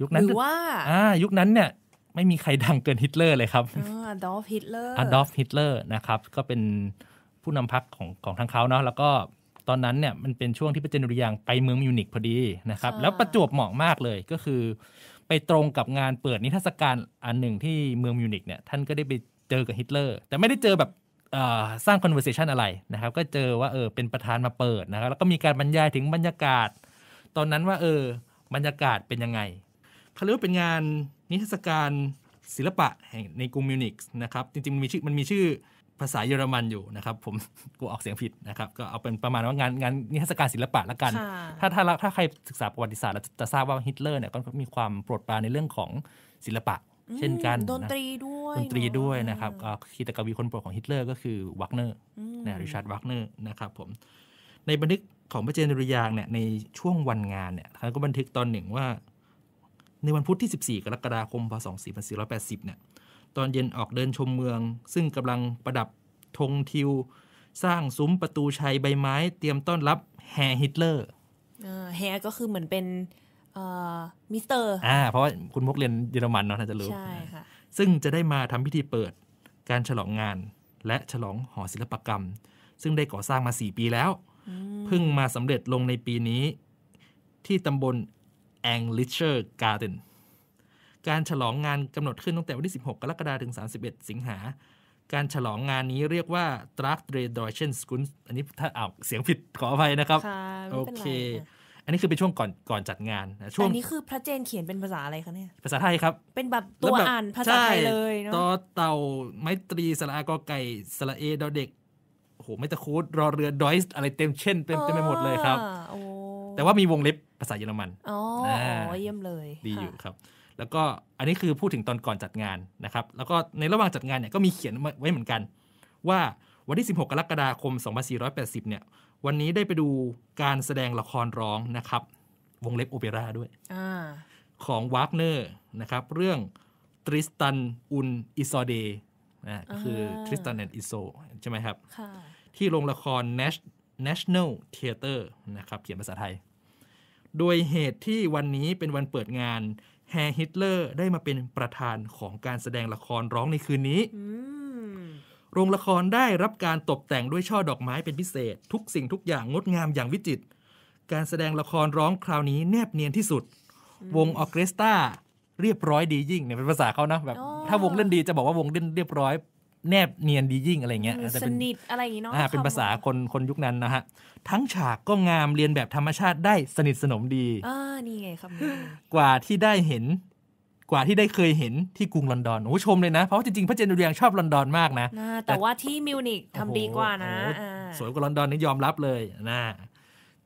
ยุคนั้นหรือว่าอ่ายุคนั้นเนี่ยไม่มีใครดังเกินฮิตเลอร์เลยครับอดอล์ฟฮิตเลอร์อดอล์ฟฮิตเลอร์นะครับ ก็เป็นผู้นำพักของของทางเขาเนาะแล้วก็ตอนนั้นเนี่ยมันเป็นช่วงที่ประเจนุริยางไปเมืองมิวนิกพอดีนะครับ แล้วประจวบเหมาะมากเลยก็คือไปตรงกับงานเปิดนิทรรศการอันหนึ่งที่เมืองมิวนิกเนี่ยท่านก็ได้ไปเจอกับฮิตเลอร์แต่ไม่ได้เจอแบบสร้าง conversation อะไรนะครับ ก็เจอว่าเออเป็นประธานมาเปิดนะครับแล้วก็มีการบรรยายถึงบรรยากาศ ตอนนั้นว่าเออบรรยากาศเป็นยังไงเขาเรียกว่าเป็นงานนิทรรศการศิลปะแห่งในกรุงมิวนิกนะครับจริงๆมันมีชื่อมันมีชื่อภาษาเยอรมันอยู่นะครับ ผมกูออกเสียงผิดนะครับ ก็เอาเป็นประมาณว่างานงานนิทรรศการศิลปะละกัน ถ้าถ้าถ้าใครศึกษาประวัติศาสตร์จะทราบว่าฮิตเลอร์เนี่ยก็มีความโปรดปรานในเรื่องของศิลปะ เช่นกันดนตรีด้วยดนตรีด้วยนะครับคีตกวีคนโปรดของฮิตเลอร์ก็คือวักเนอร์นะริชาร์ดวักเนอร์นะครับผม ในบันทึกของพระเจนุริยางเนี่ยในช่วงวันงานเนี่ยเขาก็บันทึกตอนหนึ่งว่าในวันพุธที่ 14 กรกฎาคม พศ2480 เนี่ย ตอนเย็นออกเดินชมเมือง ซึ่งกำลังประดับธงทิว สร้างซุ้มประตูชัยใบไม้ เตรียมต้อนรับแฮร์ฮิตเลอร์ แฮร์ก็คือเหมือนเป็นมิสเตอร์อ่าเพราะคุณมกเรียนเยอรมันเนาะน่าจะรู้ ใช่ค่ะ ซึ่งจะได้มาทำพิธีเปิดการฉลองงานและฉลองหอศิลปกรรม ซึ่งได้ก่อสร้างมา 4 ปีแล้วเพิ่งมาสำเร็จลงในปีนี้ที่ตำบล a n g l i s h e r Garden การฉลองงานกำหนดขึ้นตั้งแต่วันที่ 16 กรกฎาคมถึง 31 สิงหา การฉลองงานนี้เรียกว่า d r a g d r e d e u t s c h e n s อันนี้ถ้าเอาเสียงผิดขออภัยนะครับ โอเค อันนี้คือเป็นช่วงก่อนก่อนจัดงานนะช่วงแต่นี้คือพระเจนเขียนเป็นภาษาอะไรคะเนี่ย ภาษาไทยครับ เป็นแบบตัวอ่านภาษาไทยเลยเนาะต่อเต่าไม้ตรี สระกอไก่ สระเอดอเด็กโโหไม่ตะคูดรอเรือดอยส์อะไรเต็มเช่นเต็มเต็มไปหมดเลยครับแต่ว่ามีวงเล็บภาษาเยอรมัน อ๋อ เยี่ยมเลย ดีอยู่ครับ แล้วก็อันนี้คือพูดถึงตอนก่อนจัดงานนะครับ แล้วก็ในระหว่างจัดงานเนี่ยก็มีเขียนไว้เหมือนกัน ว่าวันที่ 16 กรกฎาคม 2480 เนี่ย วันนี้ได้ไปดูการแสดงละครร้องนะครับ วงเล็บโอเปร่าด้วยอของวากเนอร์นะครับ เรื่องทริสตันอุน อิโซเดย์นะคือทริสตันแอนด์อิโซใช่ไหมครับที่โรงละคร National t h e a t e ์นะครับเขียนภาษาไทยโดยเหตุที่วันนี้เป็นวันเปิดงานแฮร์ฮิตเลอร์ได้มาเป็นประธานของการแสดงละครร้องในคืนนี้โรงละครได้รับการตกแต่งด้วยช่อดอกไม้เป็นพิเศษ ทุกสิ่งทุกอย่างงดงามอย่างวิจิตร การแสดงละครร้องคราวนี้แนบเนียนที่สุด วงออเคสตราเรียบร้อยดียิ่งเนี่ยเป็นภาษาเขานะแบบถ้าวงเล่นดีจะบอกว่าวงเล่นเรียบร้อยแนบเนียนดียิ่งอะไรเงี้ยสนิทอะไรอย่างเนาะเป็นภาษาคนคนยุคนั้นนะฮะ ทั้งฉากก็งามเรียนแบบธรรมชาติได้สนิทสนมดีอ่านี่ไงครับ กว่าที่ได้เห็น กว่าที่ได้เคยเห็นที่กรุงลอนดอน โอ้ ชมเลยนะ เพราะจริงๆ พระเจนดูเรียงชอบลอนดอน มากนะ แต่ว่าที่มิวนิกทำดีกว่านะ สวยกว่าลอนดอนนี่ยอมรับเลยนะ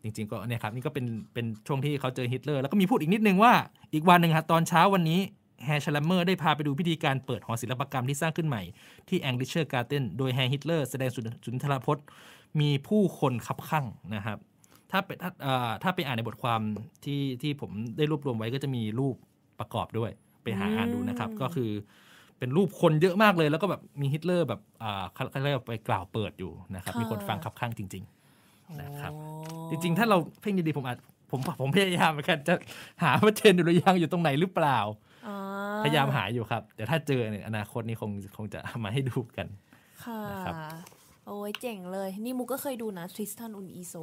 จริงๆ ก็เนี่ยครับนี่ก็เป็นเป็นช่วงที่เขาเจอฮิตเลอร์แล้วก็มีพูดอีกนิดนึงว่า อีกวันหนึ่งครตอนเช้าวันนี้แฮชลัมเมอร์ได้พาไปดูพิธีการเปิดหอศิลปกรรมที่สร้างขึ้นใหม่ ที่แองกิเชอร์การ์เดนโดยแฮร์ฮิตเลอร์แสดงสุนทรพจน์ มีผู้คนขับข้างนะครับ ถ้าไปถ้าถ้าไปอ่านในบทความที่ที่ผมได้รวบรวมไว้ก็จะมีรูปประกอบด้วยไปหาอ่านดูนะครับ ก็คือเป็นรูปคนเยอะมากเลย แล้วก็แบบมีฮิตเลอร์ แบบอ่าเขาเรียกไปกล่าวเปิดอยู่นะครับ มีคนฟังขับข้างจริงๆนะครับจริงๆ ถ้าเราเพ่งดีๆผมอาจผมผมพยายามเหมือนกันจะหาว่าเชนดุรอยังอยู่ตรงไหนหรือเปล่าพยายามหาอยู่ครับแต่ถ้าเจอเนี่ยอนาคตนี้คงคงจะมาให้ดูกัน ค่ะ โอ้ยเจ๋งเลยนี่มุกก็เคยดูนะทริสตันอุนอีโซ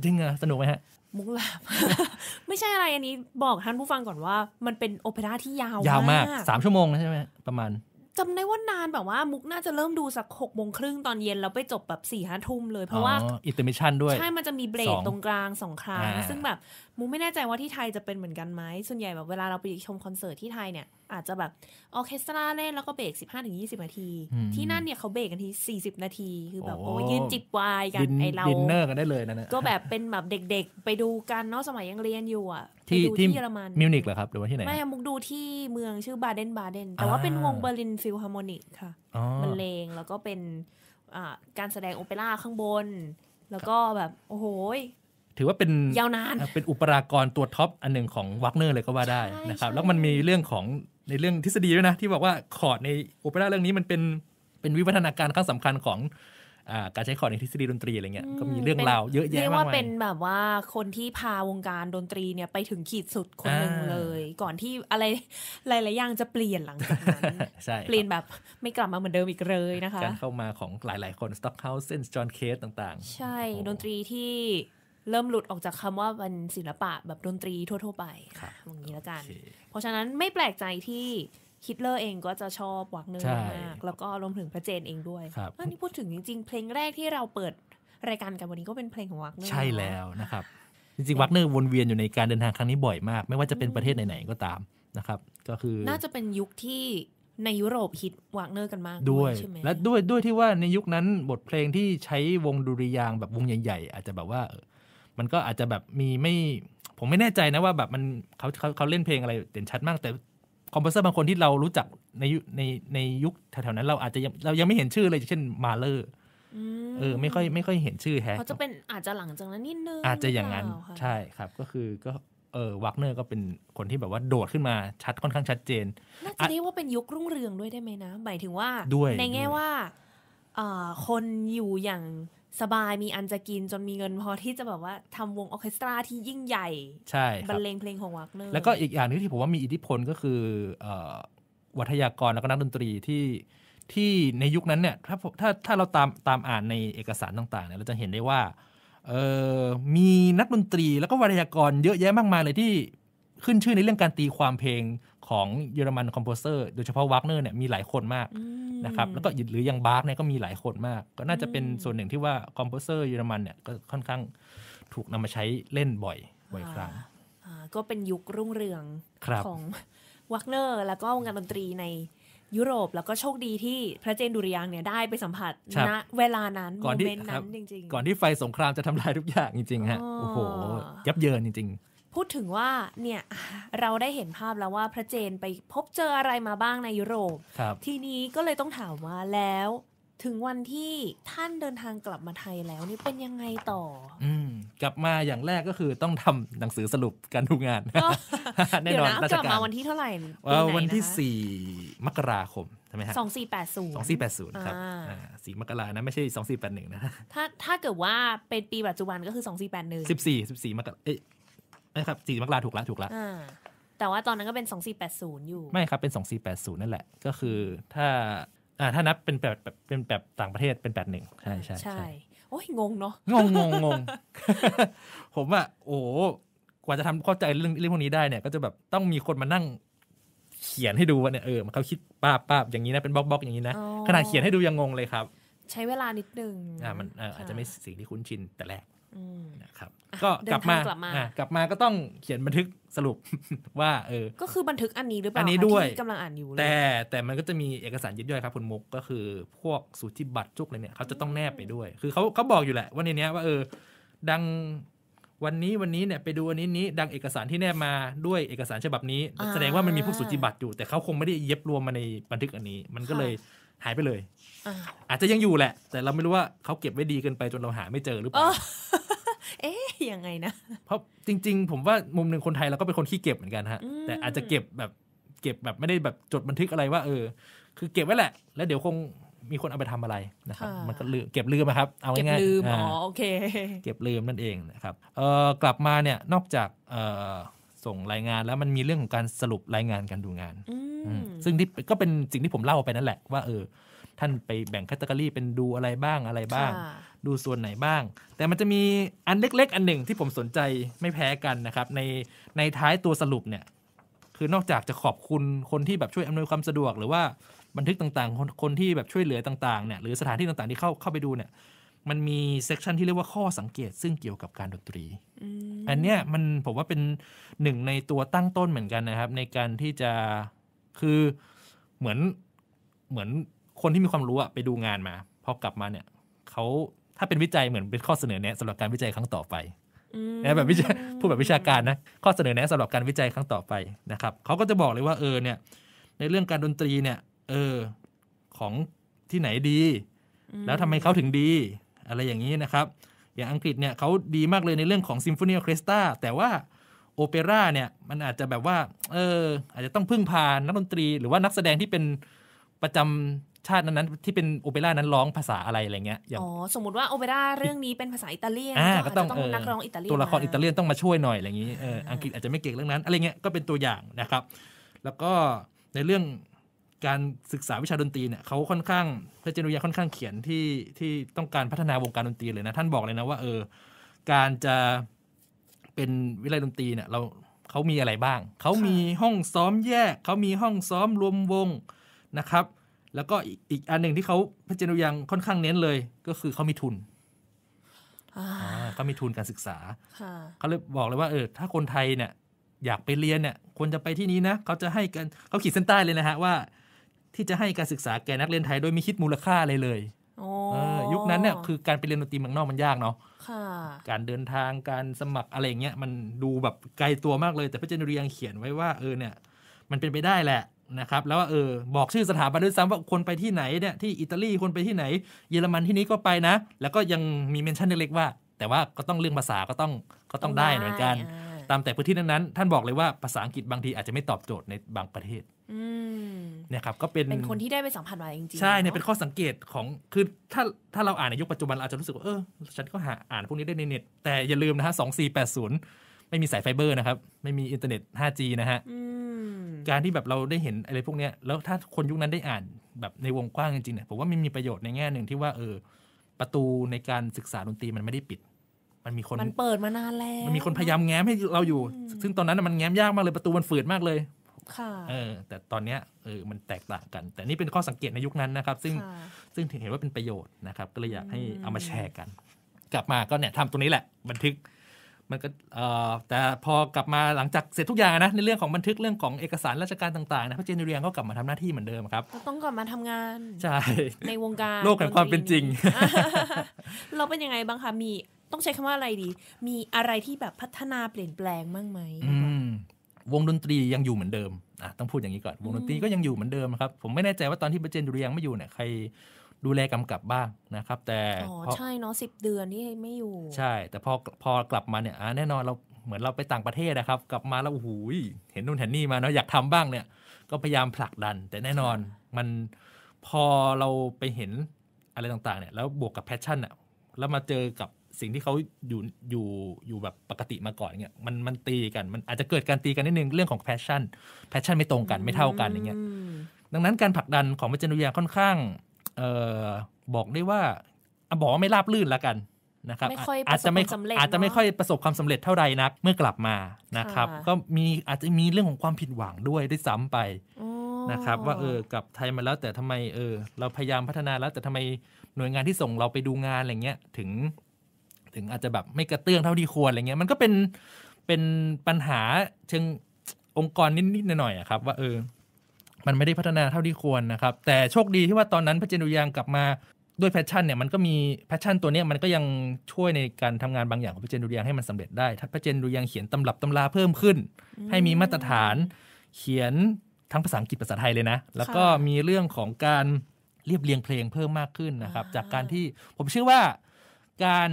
จริงเหรอสนุกไหมฮะ มุกหลับ ไม่ใช่อะไรอันนี้บอกท่านผู้ฟังก่อนว่ามันเป็นโอเปร่าที่ยาวยาวมากสามชั่วโมงใช่ไหมประมาณ จำได้ว่านานแบบว่ามุกน่าจะเริ่มดูสักหกโมงครึ่งตอนเย็นแล้วไปจบแบบสี่ห้าทุ่มเลยเพราะว่าอินเตอร์มิชันด้วย ใช่ มันจะมีเบรกตรงกลางสองครั้งซึ่งแบบมุกไม่แน่ใจว่าที่ไทยจะเป็นเหมือนกันไหมส่วนใหญ่แบบเวลาเราไปชมคอนเสิร์ตที่ไทยเนี่ยอาจจะแบบออเคสตราเล่นแล้วก็เบรกสิบห้าถึงยี่สิบนาที ที่นั่นเนี่ย เขาเบรกกันทีสี่สิบนาที คือแบบโอ้ยืนจิบวายกันไอเราดินเนอร์กันได้เลยนะก็แบบเป็นแบบเด็กๆ ไปดูกันเนาะสมัยยังเรียนอยู่อ่ะที่ที่เยอรมันมิวนิกเหรอครับหรือว่าที่ไหน ไม่มุกดูที่เมืองชื่อบาเดนบาเดนแต่ว่าเป็นวงเบอร์ลินฟิลฮาร์โมนิกค่ะบรรเลงแล้วก็เป็นการแสดงโอเปร่าข้างบน แล้วก็แบบโอ้โหถือว่าเป็นยาวนานเป็นอุปรากรตัวท็อปอันหนึ่งของวัคเนอร์เลยก็ว่าได้นะครับแล้วมันมีเรื่องของในเรื่องทฤษฎีด้วยนะที่บอกว่าคอร์ดในโอเปร่าเรื่องนี้มันเป็นเป็นวิวัฒนาการขั้งสำคัญของการใช้คอร์ดในทฤษฎีดนตรีอะไรเงี้ยก็มีเรื่องราวเยอะแยะมากมายเรียกว่าเป็นแบบว่าคนที่พาวงการดนตรีเนี่ยไปถึงขีดสุดคนหนึ่งเลย ก่อนที่อะไรหลายๆอย่างจะเปลี่ยนหลังจากนั้นใช่เปลี่ยนแบบไม่กลับมาเหมือนเดิมอีกเลยนะคะการเข้ามาของหลายๆคนสต็อกเฮาส์เซนส์จอห์นเคสต่างๆใช่ดนตรีที่เริ่มหลุดออกจากคำว่าเป็นศิลปะแบบดนตรีทั่ว ๆ ไปอย่างนี้แล้วกัน เพราะฉะนั้นไม่แปลกใจที่ ฮิตเลอร์เองก็จะชอบวักเนอร์มาก แล้วก็รวมถึงพระเจนเองด้วยื่นนี้พูดถึงจริง ๆ เพลงแรกที่เราเปิด รายการกันวันนี้ก็เป็นเพลงของวักเนอร์ ใช่แล้วนะครับ จริงๆวักเนอร์วนเวียนอยู่ในการเดินทางครั้งนี้บ่อยมาก ไม่ว่าจะเป็นประเทศไหนๆก็ตามนะครับ ก็คือ น่าจะเป็นยุคที่ในยุโรปฮิตวักเนอร์กันมาก ด้วยใช่ไหมและด้วยด้วยที่ว่าในยุคนั้นบทเพลงที่ใช้วงดุริยางแบบวงใหญ่ๆอาจจะแบบว่ามันก็อาจจะแบบมีไม่ผมไม่แน่ใจนะว่าแบบมันเขาเขาเขาเล่นเพลงอะไรเด่นชัดมาก แต่คอมโพเซอร์บางคนที่เรารู้จักในในในยุคแถวๆนั้น เราอาจจะเรายังไม่เห็นชื่อเลยเช่นมาเลอร์เออไม่ค่อยไม่ค่อยเห็นชื่อแฮะเขาจะเป็นอาจจะหลังจากนั้นนิดนึงอาจจะอย่างนั้น ใช่ครับ ก็คือก็เออวักเนอร์ก็เป็นคนที่แบบว่าโดดขึ้นมาชัดค่อนข้างชัดเจนน่าจะเรียกว่าเป็นยุครุ่งเรืองด้วยได้ไหมนะหมายถึงว่าในแง่ว่าคนอยู่อย่างสบายมีอันจะกินจนมีเงินพอที่จะแบบว่าทำวงออเคสตราที่ยิ่งใหญ่ใช่บรรเลงเพลงของวักเนอร์แล้วก็อีกอย่างนึงที่ผมว่ามีอิทธิพลก็คือวัทยากรแล้วก็นักดนตรีที่ที่ในยุคนั้นเนี่ย ถ้าถ้าถ้าเราตามตามอ่านในเอกสารต่างๆเนี่ยเราจะเห็นได้ว่า เออมีนักดนตรีแล้วก็วัทยากรเยอะแยะมากมายเลยที่ขึ้นชื่อในเรื่องการตีความเพลงของเยอรมันคอมโพเซอร์โดยเฉพาะวากเนอร์เนี่ยมีหลายคนมากนะครับแล้วก็หรือยังบาร์กเนี่ยก็มีหลายคนมาก ก็น่าจะเป็นส่วนหนึ่งที่ว่าคอมโพเซอร์เยอรมันเนี่ยก็ค่อนข้างถูกนำมาใช้เล่นบ่อย บ่อยครั้งก็เป็นยุครุ่งเรืองของวักเนอร์แล้วก็งานดนตรีในยุโรปแล้วก็โชคดีที่พระเจนดุริยางเนี่ยได้ไปสัมผัสณเวลานั้น โมเมนต์นั้นจริงๆ ก่อนที่ไฟสงครามจะทำลายทุกอย่างจริงๆฮะโอ้โห ยับเยินจริง ๆพูดถึงว่าเนี่ยเราได้เห็นภาพแล้วว่าพระเจนไปพบเจออะไรมาบ้างในยุโรปรทีนี้ก็เลยต้องถามว่าแล้ว ถึงวันที่ท่านเดินทางกลับมาไทยแล้วนี่เป็นยังไงต่อ อืมกลับมาอย่างแรกก็คือต้องทำหนังสือสรุปการทุกงานแน่นอนะกลับ มาวันที่เท่าไหร่วันที่ 4มกราคมใช่ไหมฮะสองสี่แปดศูนย์สองสี่แปดศูนย์ครับสี่มกรานะไม่ใช่สองสี่แปดหนึ่งนะถ้าถ้าเกิดว่าเป็นปีปัจจุบันก็คือสองสี่แปดหนึ่งสิบสี่สิบสี่มกราเอ้ไม่ครับสี่มกราถูกละถูก ละแต่ว่าตอนนั้นก็เป็นสสองี่แปดศูนย์อยู่ ไม่ครับเป็นสสองี่แปดศูนย์นั่นแหละก็คือถ้าอ่าถ้านับเป็นแบบเป็นแบบต่างประเทศเป็นแปดหนึ่งใช่ใช่ใช่ โอ้ยงงเนาะงงงงงงผมอะโอ้ กว่าจะทำเข้าใจเรื่องเรื่องพวกนี้ได้เนี่ยก็จะแบบ ต้องมีคนมานั่ง เขียนให้ดูว่าเนี่ยเออเขาคิดป้าป้าอย่างนี้นะเป็นบล็อกบล็อกอย่างนี้นะขนาดเขียนให้ดูยังงงเลยครับ ใช้เวลานิดนึงอ่ามันอาจจะไม่สิ่งที่คุ้นชินแต่แรกนะครับก็กลับมากลับมากลับมาก็ต้องเขียนบันทึกสรุปว่าเออก็คือบันทึกอันนี้หรือเปล่าอันนี้ด้วยกำลังอ่านอยู่ แต่แต่มันก็จะมีเอกสารยิบย่อยครับ คุณมุกก็คือ พวกสูติบัตรจุกอะไรเนี่ยเขาจะต้องแนบไปด้วย คือเขาเขาบอกอยู่แหละว่าในเนี้ยว่าเออ ดังวันนี้วันนี้เนี่ยไปดูวันนี้นี้ดังเอกสารที่แนบมาด้วยเอกสารฉบับนี้แสดงว่ามันมีพวกสูติบัตรอยู่ แต่เขาคงไม่ได้เย็บรวมมาในบันทึกอันนี้ มันก็เลยหายไปเลยอาจจะยังอยู่แหละ แต่เราไม่รู้ว่าเขาเก็บไว้ดีเกินไปจนเราหาไม่เจอหรือเปล่าเอ๊ยยังไงนะเพราะจริงๆผมว่ามุมหนึ่งคนไทยเราก็เป็นคนขี้เก็บเหมือนกันฮะแต่อาจจะเก็บแบบเก็บแบบไม่ได้แบบจดบันทึกอะไรว่าเออ คือเก็บไว้แหละ แล้วเดี๋ยวคงมีคนเอาไปทำอะไรนะครับมันก็ลืมเก็บลืมครับ เอาง่ายๆเก็บลืมอ๋อโอเค เก็บลืมนั่นเองนะครับเออกลับมาเนี่ยนอกจากเออส่งรายงานแล้วมันมีเรื่องของการสรุปรายงานการดูงานซึ่งที่ก็เป็นสิ่งที่ผมเล่าไปนั่นแหละว่าเออท่านไปแบ่งแคตตากรีเป็นดูอะไรบ้างอะไรบ้าง ดูส่วนไหนบ้าง แต่มันจะมีอันเล็กๆ อันหนึ่งที่ผมสนใจไม่แพ้กันนะครับ ในในท้ายตัวสรุปเนี่ยคือนอกจากจะขอบคุณคนที่แบบช่วยอำนวยความสะดวก หรือว่าบันทึกต่าง ๆ คนคนที่แบบช่วยเหลือต่างๆเนี่ยหรือสถานที่ต่างๆ ที่เข้าเข้าไปดูเนี่ยมันมีเซกชันที่เรียกว่าข้อสังเกต ซึ่งเกี่ยวกับการดนตรีอันเนี้ยมันผมว่าเป็นหนึ่งในตัวตั้งต้นเหมือนกันนะครับ ในการที่จะคือเหมือนเหมือนคนที่มีความรู้อะไปดูงานมา พอกลับมาเนี่ยเขาถ้าเป็นวิจัยเหมือนเป็นข้อเสนอแนะสำหรับการวิจัยครั้งต่อไปนะแบบวิจัยพูดแบบวิชาการนะข้อเสนอแนะสำหรับการวิจัยครั้งต่อไปนะครับเขาก็จะบอกเลยว่า เออเนี่ยในเรื่องการดนตรีเนี่ยเออของที่ไหนดี แล้วทํไมเขาถึงดี อะไรอย่างนี้นะครับ อย่างอังกฤษเนี่ยเขาดีมากเลยในเรื่องของซิมโฟนีออเคสตราแต่ว่า โอเปร่าเนี่ยมันอาจจะแบบว่า เอออาจจะต้องพึ่งพานักดนตรีหรือว่านักแสดงที่เป็นประจำชาตินั้นๆที่เป็นโอเปร่านั้นร้องภาษาอะไรอะไรเงี้ยอย่างอ๋อ สมมติว่าโอเปร่าเรื่องนี้เป็นภาษาอิตาเลียนก็ต้องนักร้องอิตาเลียนตัวละครอิตาเลียนต้องมาช่วยหน่อยอะไรอย่างนี้อังกฤษอาจจะไม่เก่งเรื่องนั้นอะไรเงี้ยก็เป็นตัวอย่างนะครับ แล้วก็ในเรื่องการศึกษาวิชาดนตรีเนี่ยเขาค่อนข้างพระเจนุยาค่อนข้างเขียนที่ที่ต้องการพัฒนาวงการดนตรีเลยนะ ท่านบอกเลยนะว่าเออ การจะเป็นวิทยาดนตรีเนี่ยเราเขามีอะไรบ้างเขามีห้องซ้อมแยกเขามีห้องซ้อมรวมวงนะครับแล้วก็อีกอันหนึ่งที่เขาพระเจนุยังค่อนข้างเน้นเลย ก็คือเขามีทุนเขามีทุนการศึกษาเขาเลยบอกเลยว่าเออถ้าคนไทยเนี่ย อยากไปเรียนเนี่ยควรจะไปที่นี้นะเขาจะให้กันเขาขีดเส้นใต้เลยนะฮะว่า ที่จะให้การศึกษาแก่นักเรียนไทยโดยไม่คิดมูลค่าเลยเลยยุคนั้นเนี่ย คือการไปเรียนดนตรีเมืองนอกมันยากเนาะการเดินทางการสมัครอะไรเงี้ยมันดูแบบไกลตัวมากเลย แต่พระเจนเรียงเขียนไว้ว่า เออเนี่ย มันเป็นไปได้แหละนะครับแล้วเออบอกชื่อสถาบันด้วยซ้ำว่าคนไปที่ไหนเนี่ยที่อิตาลีคนไปที่ไหน เยอรมันที่นี้ก็ไปนะ แล้วก็ยังมีเมนชั่นเล็กๆว่า แต่ว่าก็ต้องเรื่องภาษาก็ต้องก็ต้องได้เหมือนกันตามแต่พื้นที่นั้นๆท่านบอกเลยว่าภาษาอังกฤษบางทีอาจจะไม่ตอบโจทย์ในบางประเทศเนี่ยครับก็เป็นเป็นคนที่ได้ไปสัมผัสมาจริงๆใช่เนี่ยเป็นข้อสังเกตของคือถ้าถ้าเราอ่านในยุคปัจจุบันเราอาจจะรู้สึกว่าเออฉันก็หาอ่านพวกนี้ได้ในเน็ตแต่อย่าลืมนะฮะสองสี่แปดศูนย์ไม่มีสายไฟเบอร์นะครับ ไม่มีอินเทอร์เน็ต 5G นะฮะการที่แบบเราได้เห็นอะไรพวกนี้แล้วถ้าคนยุคนั้นได้อ่านแบบในวงกว้างจริงๆเนี่ยผมว่ามันมีประโยชน์ในแง่หนึ่งที่ว่าเออประตูในการศึกษาดนตรีมันไม่ได้ปิด มันมีคนมันเปิดมานานแล้วมันมีคนพยายามแง้มให้เราอยู่ ซึ่งตอนนั้นมันแง้มยากมากเลยประตูมันฝืดมากเลยค่ะเออแต่ตอนเนี้ยเออมันแตกต่างกัน แต่นี่เป็นข้อสังเกตในยุคนั้นนะครับ ซึ่งซึ่งเห็นว่าเป็นประโยชน์นะครับ ก็เลยอยากให้เอามาแชร์กัน กลับมาก็เนี่ยทำตัวนี้แหละบันทึกมันก็แต่พอกลับมาหลังจากเสร็จทุกอย่างนะในเรื่องของบันทึกเรื่องของเอกสารราชการต่างๆนะพระเจนเรียงก็กลับมาทำหน้าที่เหมือนเดิมครับ ต้องกลับมาทำงานใช่ในวงการโลกแห่งความเป็นจริง เราเป็นยังไงบ้างคะมีต้องใช้คำว่าอะไรดี มีอะไรที่แบบพัฒนาเปลี่ยนแปลงบ้างไหมวงดนตรียังอยู่เหมือนเดิมอ่ะต้องพูดอย่างนี้ก่อนวงดนตรีก็ยังอยู่เหมือนเดิมครับผมไม่แน่ใจว่าตอนที่พระเจนเรียงไม่อยู่เนี่ยใครดูแลกำกับบ้างนะครับแต่อ๋อใช่เนาะสิเดือนที่ไม่อยู่ ใช่ แต่พอพอกลับมาเนี่ยแน่นอนเราเหมือนเราไปต่างประเทศนะครับ กลับมาแล้วโอ้โหเห็นนู่นเห็นนี่มาเนาะอยากทำบ้างเนี่ยก็พยายามผลักดันแต่แน่นอนมันพอเราไปเห็นอะไรต่างๆเนี่ยแล้วบวกกับแพชชั่นอะแล้วมาเจอกับสิ่งที่เขาอยู่อยู่อยู่แบบปกติมาก่อนเนี่ยมันมันตีกันมันอาจจะเกิดการตีกันนิดนึงเรื่องของแพชชั่นแพชชั่นไม่ตรงกันไม่เท่ากันอย่างเงี้ยดังนั้นการผลักดันของมิจาุนุยาค่อนข้างเออบอกได้ว่า บอกว่าไม่ราบลื่นละกันนะครับ อาจจะไม่อาจจะไม่ค่อยประสบความสำเร็จเท่าร่นักเมื่อกลับมานะครับ ก็มีอาจจะมีเรื่องของความผิดหวังด้วยด้วยซ้ำไปนะครับ ว่าเออกลับไทยมาแล้วแต่ทำไมเออ เราพยายามพัฒนาแล้วแต่ทำไมหน่วยงานที่ส่งเราไปดูงานอะไรเงี้ยถึง ถึงอาจจะแบบไม่กระเตื้องเท่าที่ควรอะไรเงี้ยมันก็เป็นเป็นปัญหาเชิงองค์กรนิดๆหน่อยๆครับว่าเออมันไม่ได้พัฒนาเท่าที่ควรนะครับแต่โชคดีที่ว่าตอนนั้นพระเจนดุยางกลับมาด้วยแพชชั่นเนี่ยมันก็มีแพชชั่นตัวนี้มันก็ยังช่วยในการทำงานบางอย่างของพระเจนดุยางให้มันสำเร็จได้ถ้าพระเจนดุยางเขียนตำรับตำราเพิ่มขึ้น ให้มีมาตรฐานเขียนทั้งภาษาอังกฤษภาษาไทยเลยนะแล้วก็มีเรื่องของการเรียบเรียงเพลงเพิ่มมากขึ้นนะครับ จากการที่ผมเชื่อว่าการ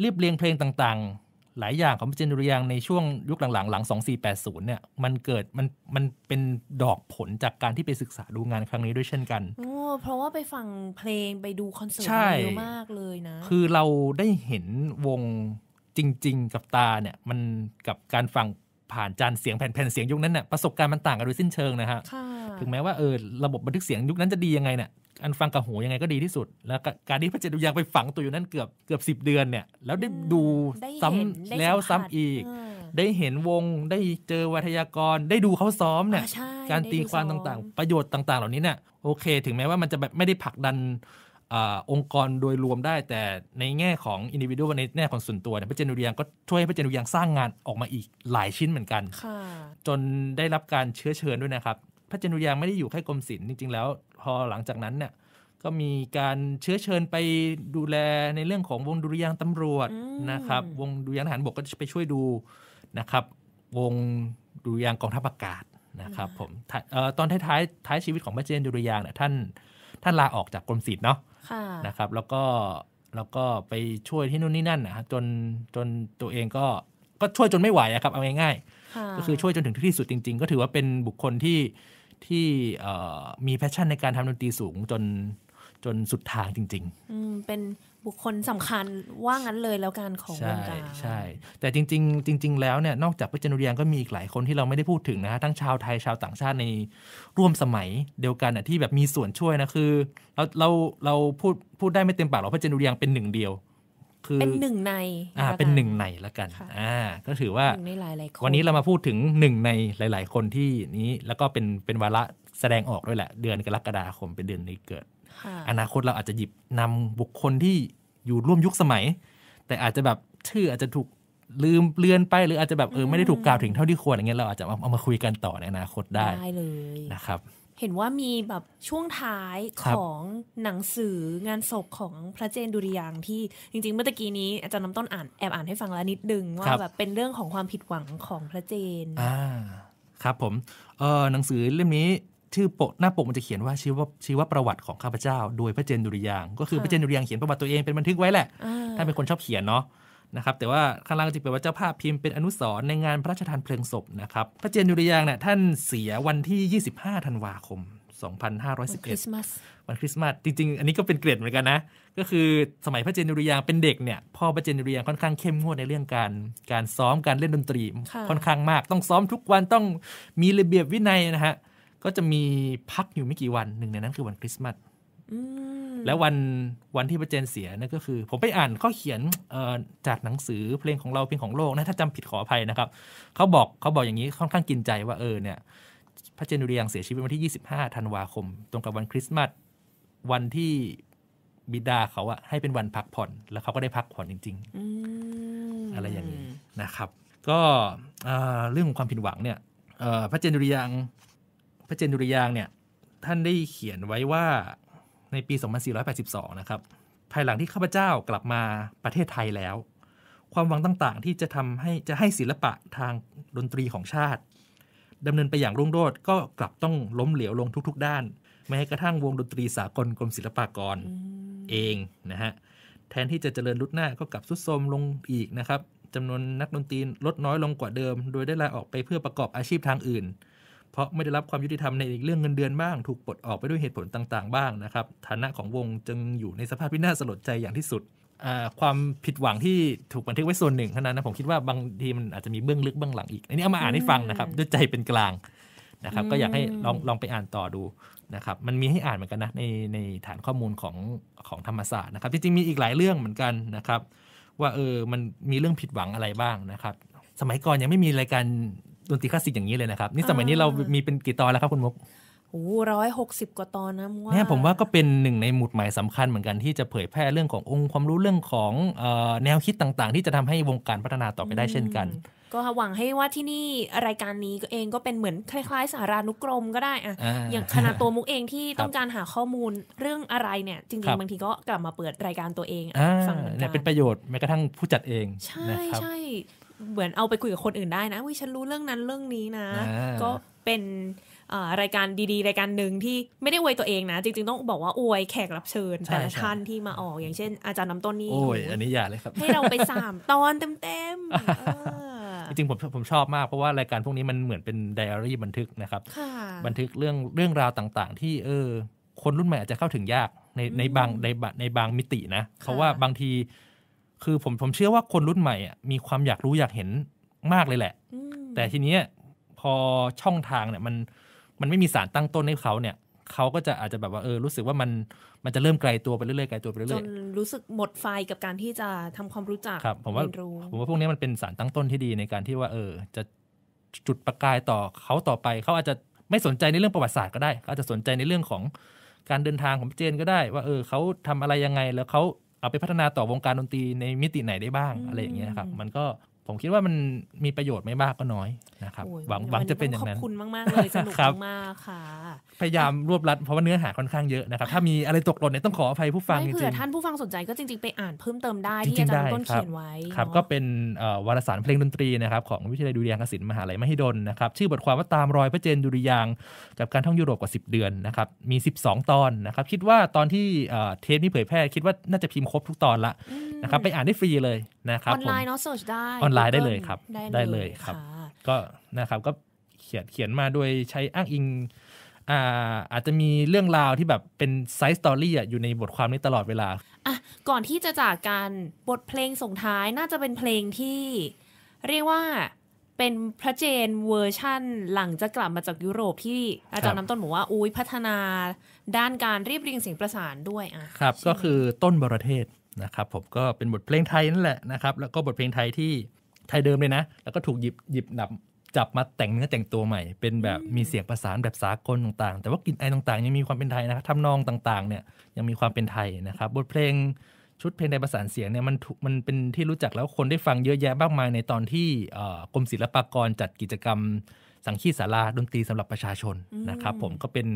เรียบเรียงเพลงต่างๆหลายอย่างของเจนเริยงในช่วงยุคหลัง ๆ หลัง 2480เนี่ยมันเกิดมันมันเป็นดอกผลจากการที่ไปศึกษาดูงานครั้งนี้ด้วยเช่นกันโอ้เพราะว่าไปฟังเพลงไปดูคอนเสิร์ตเยอะมากเลยนะคือเราได้เห็นวงจริงๆ กับตาเนี่ยมันกับการฟังผ่านจานเสียงแผ่นๆเสียงยุคนั้นเนี่ยประสบการณ์มันต่างกันโดยสิ้นเชิงนะฮะ ถึงแม้ว่าเออระบบบันทึกเสียงยุคนั้นจะดียังไงเนี่ยอันฟังกับหูยังไงก็ดีที่สุด แล้วการที่พระเจดุยังไปฝังตัวอยู่นั่นเกือบเกือบสิบเดือนเนี่ยแล้วได้ดูซ้ำแล้วซ้ำอีก ได้เห็นวงได้เจอวัทยากรได้ดูเขาซ้อมเนี่ยการตีความต่างๆ ประโยชน์ต่าง ๆ เหล่านี้เนี่ยโอเคถึงแม้ว่ามันจะแบบไม่ได้ผลักดันองค์กรโดยรวมได้ แต่ในแง่ของอินดิวิวดในแง่ของส่วนตัวเนี่ยพระเจนุเรียงก็ช่วยให้พระเจนุเรียงสร้างงานออกมาอีกหลายชิ้นเหมือนกันจนได้รับการเชื้อเชิญด้วยนะครับพระจันทุยางไม่ได้อยู่แค่กรมศิลป์จริง ๆ แล้ว พอหลังจากนั้นเนี่ยก็มีการเชื้อเชิญไปดูแลในเรื่องของวงดุริยางตำรวจนะครับ วงดุริยางทหารบกก็จะไปช่วยดูนะครับ วงดุริยางกองทัพอากาศนะครับผมตอนท้ายท้ายชีวิตของพระเจนดุริยางเนี่ยท่านท่านลาออกจากกรมศิลป์เนาะนะครับ แล้วก็แล้วก็ไปช่วยที่นู่นนี่นั่นนะจนจนตัวเองก็ก็ช่วยจนไม่ไหวครับเอาง่ายๆก็คือช่วยจนถึงที่สุดจริงๆ ก็ถือว่าเป็นบุคคลที่ที่มีแพชชั่นในการทำดนตรีสูงจนจนสุดทางจริงๆอืเป็นบุคคลสำคัญว่างั้นเลยแล้วการของวงการใช่แต่จริง ๆ จริง ๆ แล้วเนี่ยนอกจากพระจันทร์เรียงก็มีอีกหลายคนที่เราไม่ได้พูดถึงนะฮะทั้งชาวไทยชาวต่างชาติในร่วมสมัยเดียวกันอ่ะที่แบบมีส่วนช่วยนะคือเราเราเราพูดพูดได้ไม่เต็มปากหรอกพระจันทร์เรียงเป็นหนึ่งเดียวคือเป็นหนึ่งในอ่าเป็นหนึ่งในแล้วกันอ่า ก็ถือว่าวันนี้เรามาพูดถึงหนึ่งในหลาย ๆ คนที่นี้แล้วก็เป็นเป็นวาระแสดงออกด้วยแหละเดือนกรกฎาคมเป็นเดือนนี้เกิด อนาคตเราอาจจะหยิบนำบุคคลที่อยู่ร่วมยุคสมัย แต่อาจจะแบบชื่ออาจจะถูกลืมเลือนไปหรืออาจจะแบบเออไม่ได้ถูกกล่าวถึงเท่าที่ควรอย่างเงี้ยเราอาจจะเอามาคุยกันต่อในอนาคตได้ได้เลยนะครับเห็นว่ามีแบบช่วงท้ายของหนังสืองานศพของพระเจนดุริยางที่จริง ๆเมื่อกี้นี้อาจารย์น้ำต้นอ่านแอบอ่านให้ฟังแล้วนิดนึง ว่าแบบเป็นเรื่องของความผิดหวังของพระเจน อ่าครับผมเออหนังสือเล่มนี้ชื่อปกหน้าปกมันจะเขียนว่าชีวชีวประวัติของข้าพเจ้าโดยพระเจนดุริยางก็คือพระเจนดุริยางเขียนประวัติตัวเองเป็นบันทึกไว้แหละถ้าเป็นคนชอบเขียนเนาะนะครับแต่ว่าข้างล่างก็จะเป็นว่าเจ้าภาพพิมพ์เป็นอนุสรในงานพระราชทานเพลิงศพนะครับพระเจนดุริยางเนี่ยท่านเสียวันที่ 25ธันวาคม 2511คริสต์มาสวันคริสต์มาสจริงๆ อันนี้ก็เป็นเกรดเหมือนกันนะก็คือสมัยพระเจนดุริยางเป็นเด็กเนี่ยพ่อพระเจนดุริยางค่อนข้างเข้มงวดในเรื่องการการซ้อมการเล่นดนตรี ค่อนข้างมากต้องซ้อมทุกวันต้องมีระเบียบวินัยนะฮะก็จะมีพักอยู่ไม่กี่วันหนึ่งในนั้นคือวันคริสต์มาสแล้ววันวันที่ประเจนเสียนั่นก็คือผมไปอ่านข้อเขียนจากหนังสือเพลงของเราเพลงของโลกนะถ้าจำผิดขออภัยนะครับเขาบอกเขาบอกอย่างนี้ค่อนข้างกินใจว่าเออเนี่ยพระเจนดุริยางเสียชีวิตวันที่ 25ธันวาคม ตรงกับวันคริสต์มาสวันที่บิดาเขาอะให้เป็นวันพักผ่อน แล้วเขาก็ได้พักผ่อนจริง ๆอะไรอย่างนี้นะครับ ก็เรื่องของความผิดหวังเนี่ยพระเจนดุริยางพระเจนดุริยางเนี่ยท่านได้เขียนไว้ว่าในปี 2482 นะครับภายหลังที่ข้าพเจ้ากลับมาประเทศไทยแล้ว ความหวังต่าง ๆ ที่จะทำให้จะให้ศิลปะทางดนตรีของชาติ ดำเนินไปอย่างรุ่งโรจน์ก็กลับต้องล้มเหลวลงทุกๆ ด้านแม้กระทั่งวงดนตรีสากลกรมศิลปากรเองนะฮะแทนที่จะเจริญรุ่หน้าก็กลับสุดโทมลงอีกนะครับจำนวนนักดนตรีลดน้อยลงกว่าเดิม โดยได้ลาออกไปเพื่อประกอบอาชีพทางอื่นเพราะไม่ได้รับความยุติธรรมในเรื่องเงินเดือนบ้าง ถูกปลดออกไปด้วยเหตุผลต่างๆ บ้างนะครับ ฐานะของวงจึงอยู่ในสภาพที่น่าสลดใจอย่างที่สุด ความผิดหวังที่ถูกบันทึกไว้ส่วนหนึ่งเท่านั้นนะผมคิดว่าบางทีมันอาจจะมีเบื้องลึกเบื้องหลังอีกอันนี้เอามาอ่านให้ฟังนะครับด้วยใจเป็นกลางนะครับ ก็อยากให้ลองลองไปอ่านต่อดูนะครับ มันมีให้อ่านเหมือนกันนะในในฐานข้อมูลของของธรรมศาสตร์นะครับจริงๆมีอีกหลายเรื่องเหมือนกันนะครับ ว่าเออมันมีเรื่องผิดหวังอะไรบ้างนะครับ สมัยก่อนยังไม่มีรายการดนตรีคลาสสิกอย่างนี้เลยนะครับนี่สมัยนี้เรามีเป็นกี่ตอนแล้วครับคุณมุกโอ้ร้อยหกสิบกว่าตอนนะว่าเนี่ยผมว่าก็เป็นหนึ่งในหมุดหมายสำคัญเหมือนกันที่จะเผยแพร่เรื่องขององค์ความรู้เรื่องของแนวคิดต่างๆ ที่จะทำให้วงการพัฒนาต่อไปได้เช่นกัน ก็หวังให้ว่าที่นี่รายการนี้เองก็เป็นเหมือนคล้ายๆสารานุกรมก็ได้อะอย่างขณะตัวมุกเองที่ต้องการหาข้อมูลเรื่องอะไรเนี่ยจริงๆบางทีก็กลับมาเปิดรายการตัวเองฟังเนี่ยเป็นประโยชน์แม้กระทั่งผู้จัดเองใช่ใช่เหมือนเอาไปคุยกับคนอื่นได้นะวิฉันรู้เรื่องนั้นเรื่องนี้นะ ก็เป็นรายการดีๆ รายการหนึ่งที่ไม่ได้อวยตัวเองนะ จริงๆ ต้องบอกว่าอวยแขกรับเชิญ แต่ละท่านที่มาออกอย่างเช่นอาจารย์น้ำต้นนี่โอ้ยอันนี้อย่าเลยครับให้เราไปสามตอนเต็มๆจริงๆผมผมชอบมากเพราะว่า รายการพวกนี้มันเหมือนเป็นไดอารี่บันทึกนะครับบันทึกเรื่องเรื่องราวต่างๆ ที่เออ คนรุ่นใหม่อาจจะเข้าถึงยากในในบางในในบางมิตินะเพราะว่าบางทีคือผมผมเชื่อว่าคนรุ่นใหม่อ่ะมีความอยากรู้อยากเห็นมากเลยแหละแต่ทีเนี้ยพอช่องทางเนี่ยมันมันไม่มีสารตั้งต้นให้เขาเนี่ยเขาก็จะอาจจะแบบว่าเออรู้สึกว่ามันมันจะเริ่มไกลตัวไปเรื่อยๆไกลตัวไปเรื่อยๆจนรู้สึกหมดไฟกับการที่จะทำความรู้จักครับผมว่าผมว่าพวกนี้มันเป็นสารตั้งต้นที่ดีในการที่ว่า เออ จะจุดประกายต่อเขาต่อไป เขาอาจจะไม่สนใจในเรื่องประวัติศาสตร์ก็ได้เขาอาจจะสนใจในเรื่องของการเดินทางของเจนก็ได้ ว่าเออเขาทำอะไรยังไงแล้วเขาเอาไปพัฒนาต่อวงการดนตรีในมิติไหนได้บ้าง อะไรอย่างเงี้ยครับ มันก็ ผมคิดว่ามันมีประโยชน์ไม่มากก็น้อยนะครับหวังหวังจะเป็นอย่างนั้น ขอบคุณมากกเลย สนุกมากค่ะ พยายามรวบรัดเพราะว่าเนื้อหาค่อนข้างเยอะนะครับ ถ้ามีอะไรตกหล่นเนี่ยต้องขออภัยผู้ฟังจริงเผื่อท่านผู้ฟังสนใจก็จริงๆไปอ่านเพิ่มเติมได้ ที่อาจารย์ต้นเขียนไว้ครับ ก็เป็นวารสารเพลงดนตรีนะครับของวิทยาลัยดุริยางคศิลป์มหาลัยมหิดลนะครับชื่อบทความว่าตามรอยพระเจนดุริยางกับการท่องยุโรปกว่า 10 เดือนนะครับมี 12 ตอนนะครับคิดว่าตอนที่เทปนี้เผยแพร่ คิดว่าน่าจะพิมพ์ครบทุกตอนละนะครับไปอ่านได้ฟรีเลยนะครับออนไลน์เนาะเสิร์ชได้ออนไลน์ได้เลยครับ ได้เลยครับก็นะครับก็เขียนเขียนมาโดยใช้อ้างอิงอาอาจจะมีเรื่องราวที่แบบเป็นไซส์สตอรี่อยู่ในบทความนี้ตลอดเวลาอะก่อนที่จะจากกันบทเพลงส่งท้ายน่าจะเป็นเพลงที่เรียกว่าเป็นพระเจนเวอร์ชั่น หลังจะกลับมาจากยุโรปที่อาจารย์น้ำต้นบอกว่าอุ้ยพัฒนาด้านการเรียบเรียงเสียงประสานด้วยอ่ะครับก็คือต้นบรเทศนะครับผมก็เป็นบทเพลงไทยนั่นแหละนะครับแล้วก็บทเพลงไทยที่ไทยเดิมเลยนะ แล้วก็ถูกหยิบหยิบหนับจับมาแต่งเนื้อแต่งตัวใหม่ เป็นแบบมีเสียงประสานแบบสากลต่างๆ แต่ว่ากลิ่นไอต่างๆยังมีความเป็นไทยนะครับทำนองต่างๆเนี่ยยังมีความเป็นไทยนะครับ บทเพลงชุดเพลงไทยประสานเสียงเนี่ยมันมันเป็นที่รู้จักแล้วคนได้ฟังเยอะแยะมากมายในตอนที่กรมศิลปากรจัดกิจกรรม สังคีศาลาดนตรีสำหรับประชาชนนะครับผมก็เป็น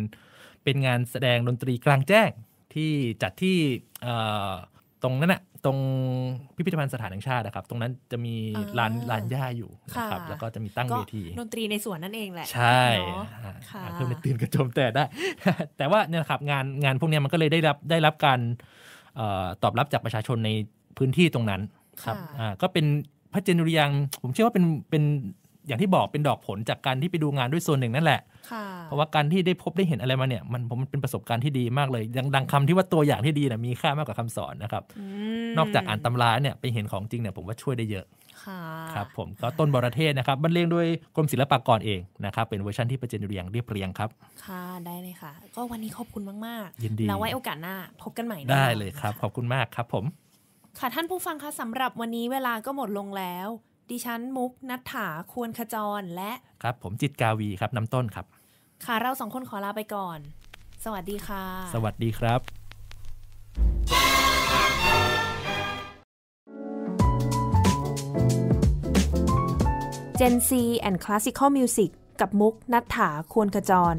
เป็นงานแสดงดนตรีกลางแจ้งที่จัดที่ตรงนั้นนะตรงพิพิธภัณฑ์สถานแห่งชาตินะครับ ตรงนั้นจะมีลานลานหญ้าอยู่นะครับแล้วก็จะมีตั้งเวทีดนตรีในสวนนั่นเองแหละ ใช่เพื่อมตื่นกระโจมแต่ได้ แต่ว่าเนี่ยครับงานงานพวกนี้มันก็เลยได้รับได้รับการตอบรับจากประชาชนในพื้นที่ตรงนั้นครับก็เป็นพระเจนุริยังผมเชื่อว่าเป็นเป็นอย่างที่บอกเป็นดอกผลจากการที่ไปดูงานด้วยส่วนหนึ่งนั่นแหละเพราะว่าการที่ได้พบได้เห็นอะไรมาเนี่ย มันผมเป็นประสบการณ์ที่ดีมากเลยดังดังคำที่ว่าตัวอย่างที่ดีนะมีค่ามากกว่าคำสอนนะครับนอกจากอ่านตำราเนี่ยไปเห็นของจริงเนี่ยผมว่าช่วยได้เยอะครับผมก็ต้นบรเทศนะครับบรรเลงโดยกรมศิลปากรเองนะครับ เป็นเวอร์ชันที่ประเจนเรียงเรียบเรียงครับค่ะได้เลยค่ะ ก็วันนี้ขอบคุณมากๆยินดีแล้วไว้โอกาสหน้า พบกันใหม่ได้เลยครับ ขอบคุณมากครับผมค่ะท่านผู้ฟังคะสำหรับวันนี้เวลาก็หมดลงแล้วดิฉันมุกนัฐธาควรขจรและ ครับผมจิตกาวีครับ น้ำต้นครับ ค่ะเราสองคนขอลาไปก่อน สวัสดีค่ะ สวัสดีครับเจนซีแอนด์คลาสสิคอลมิวสิกกับมุก นัฐธาควรขจร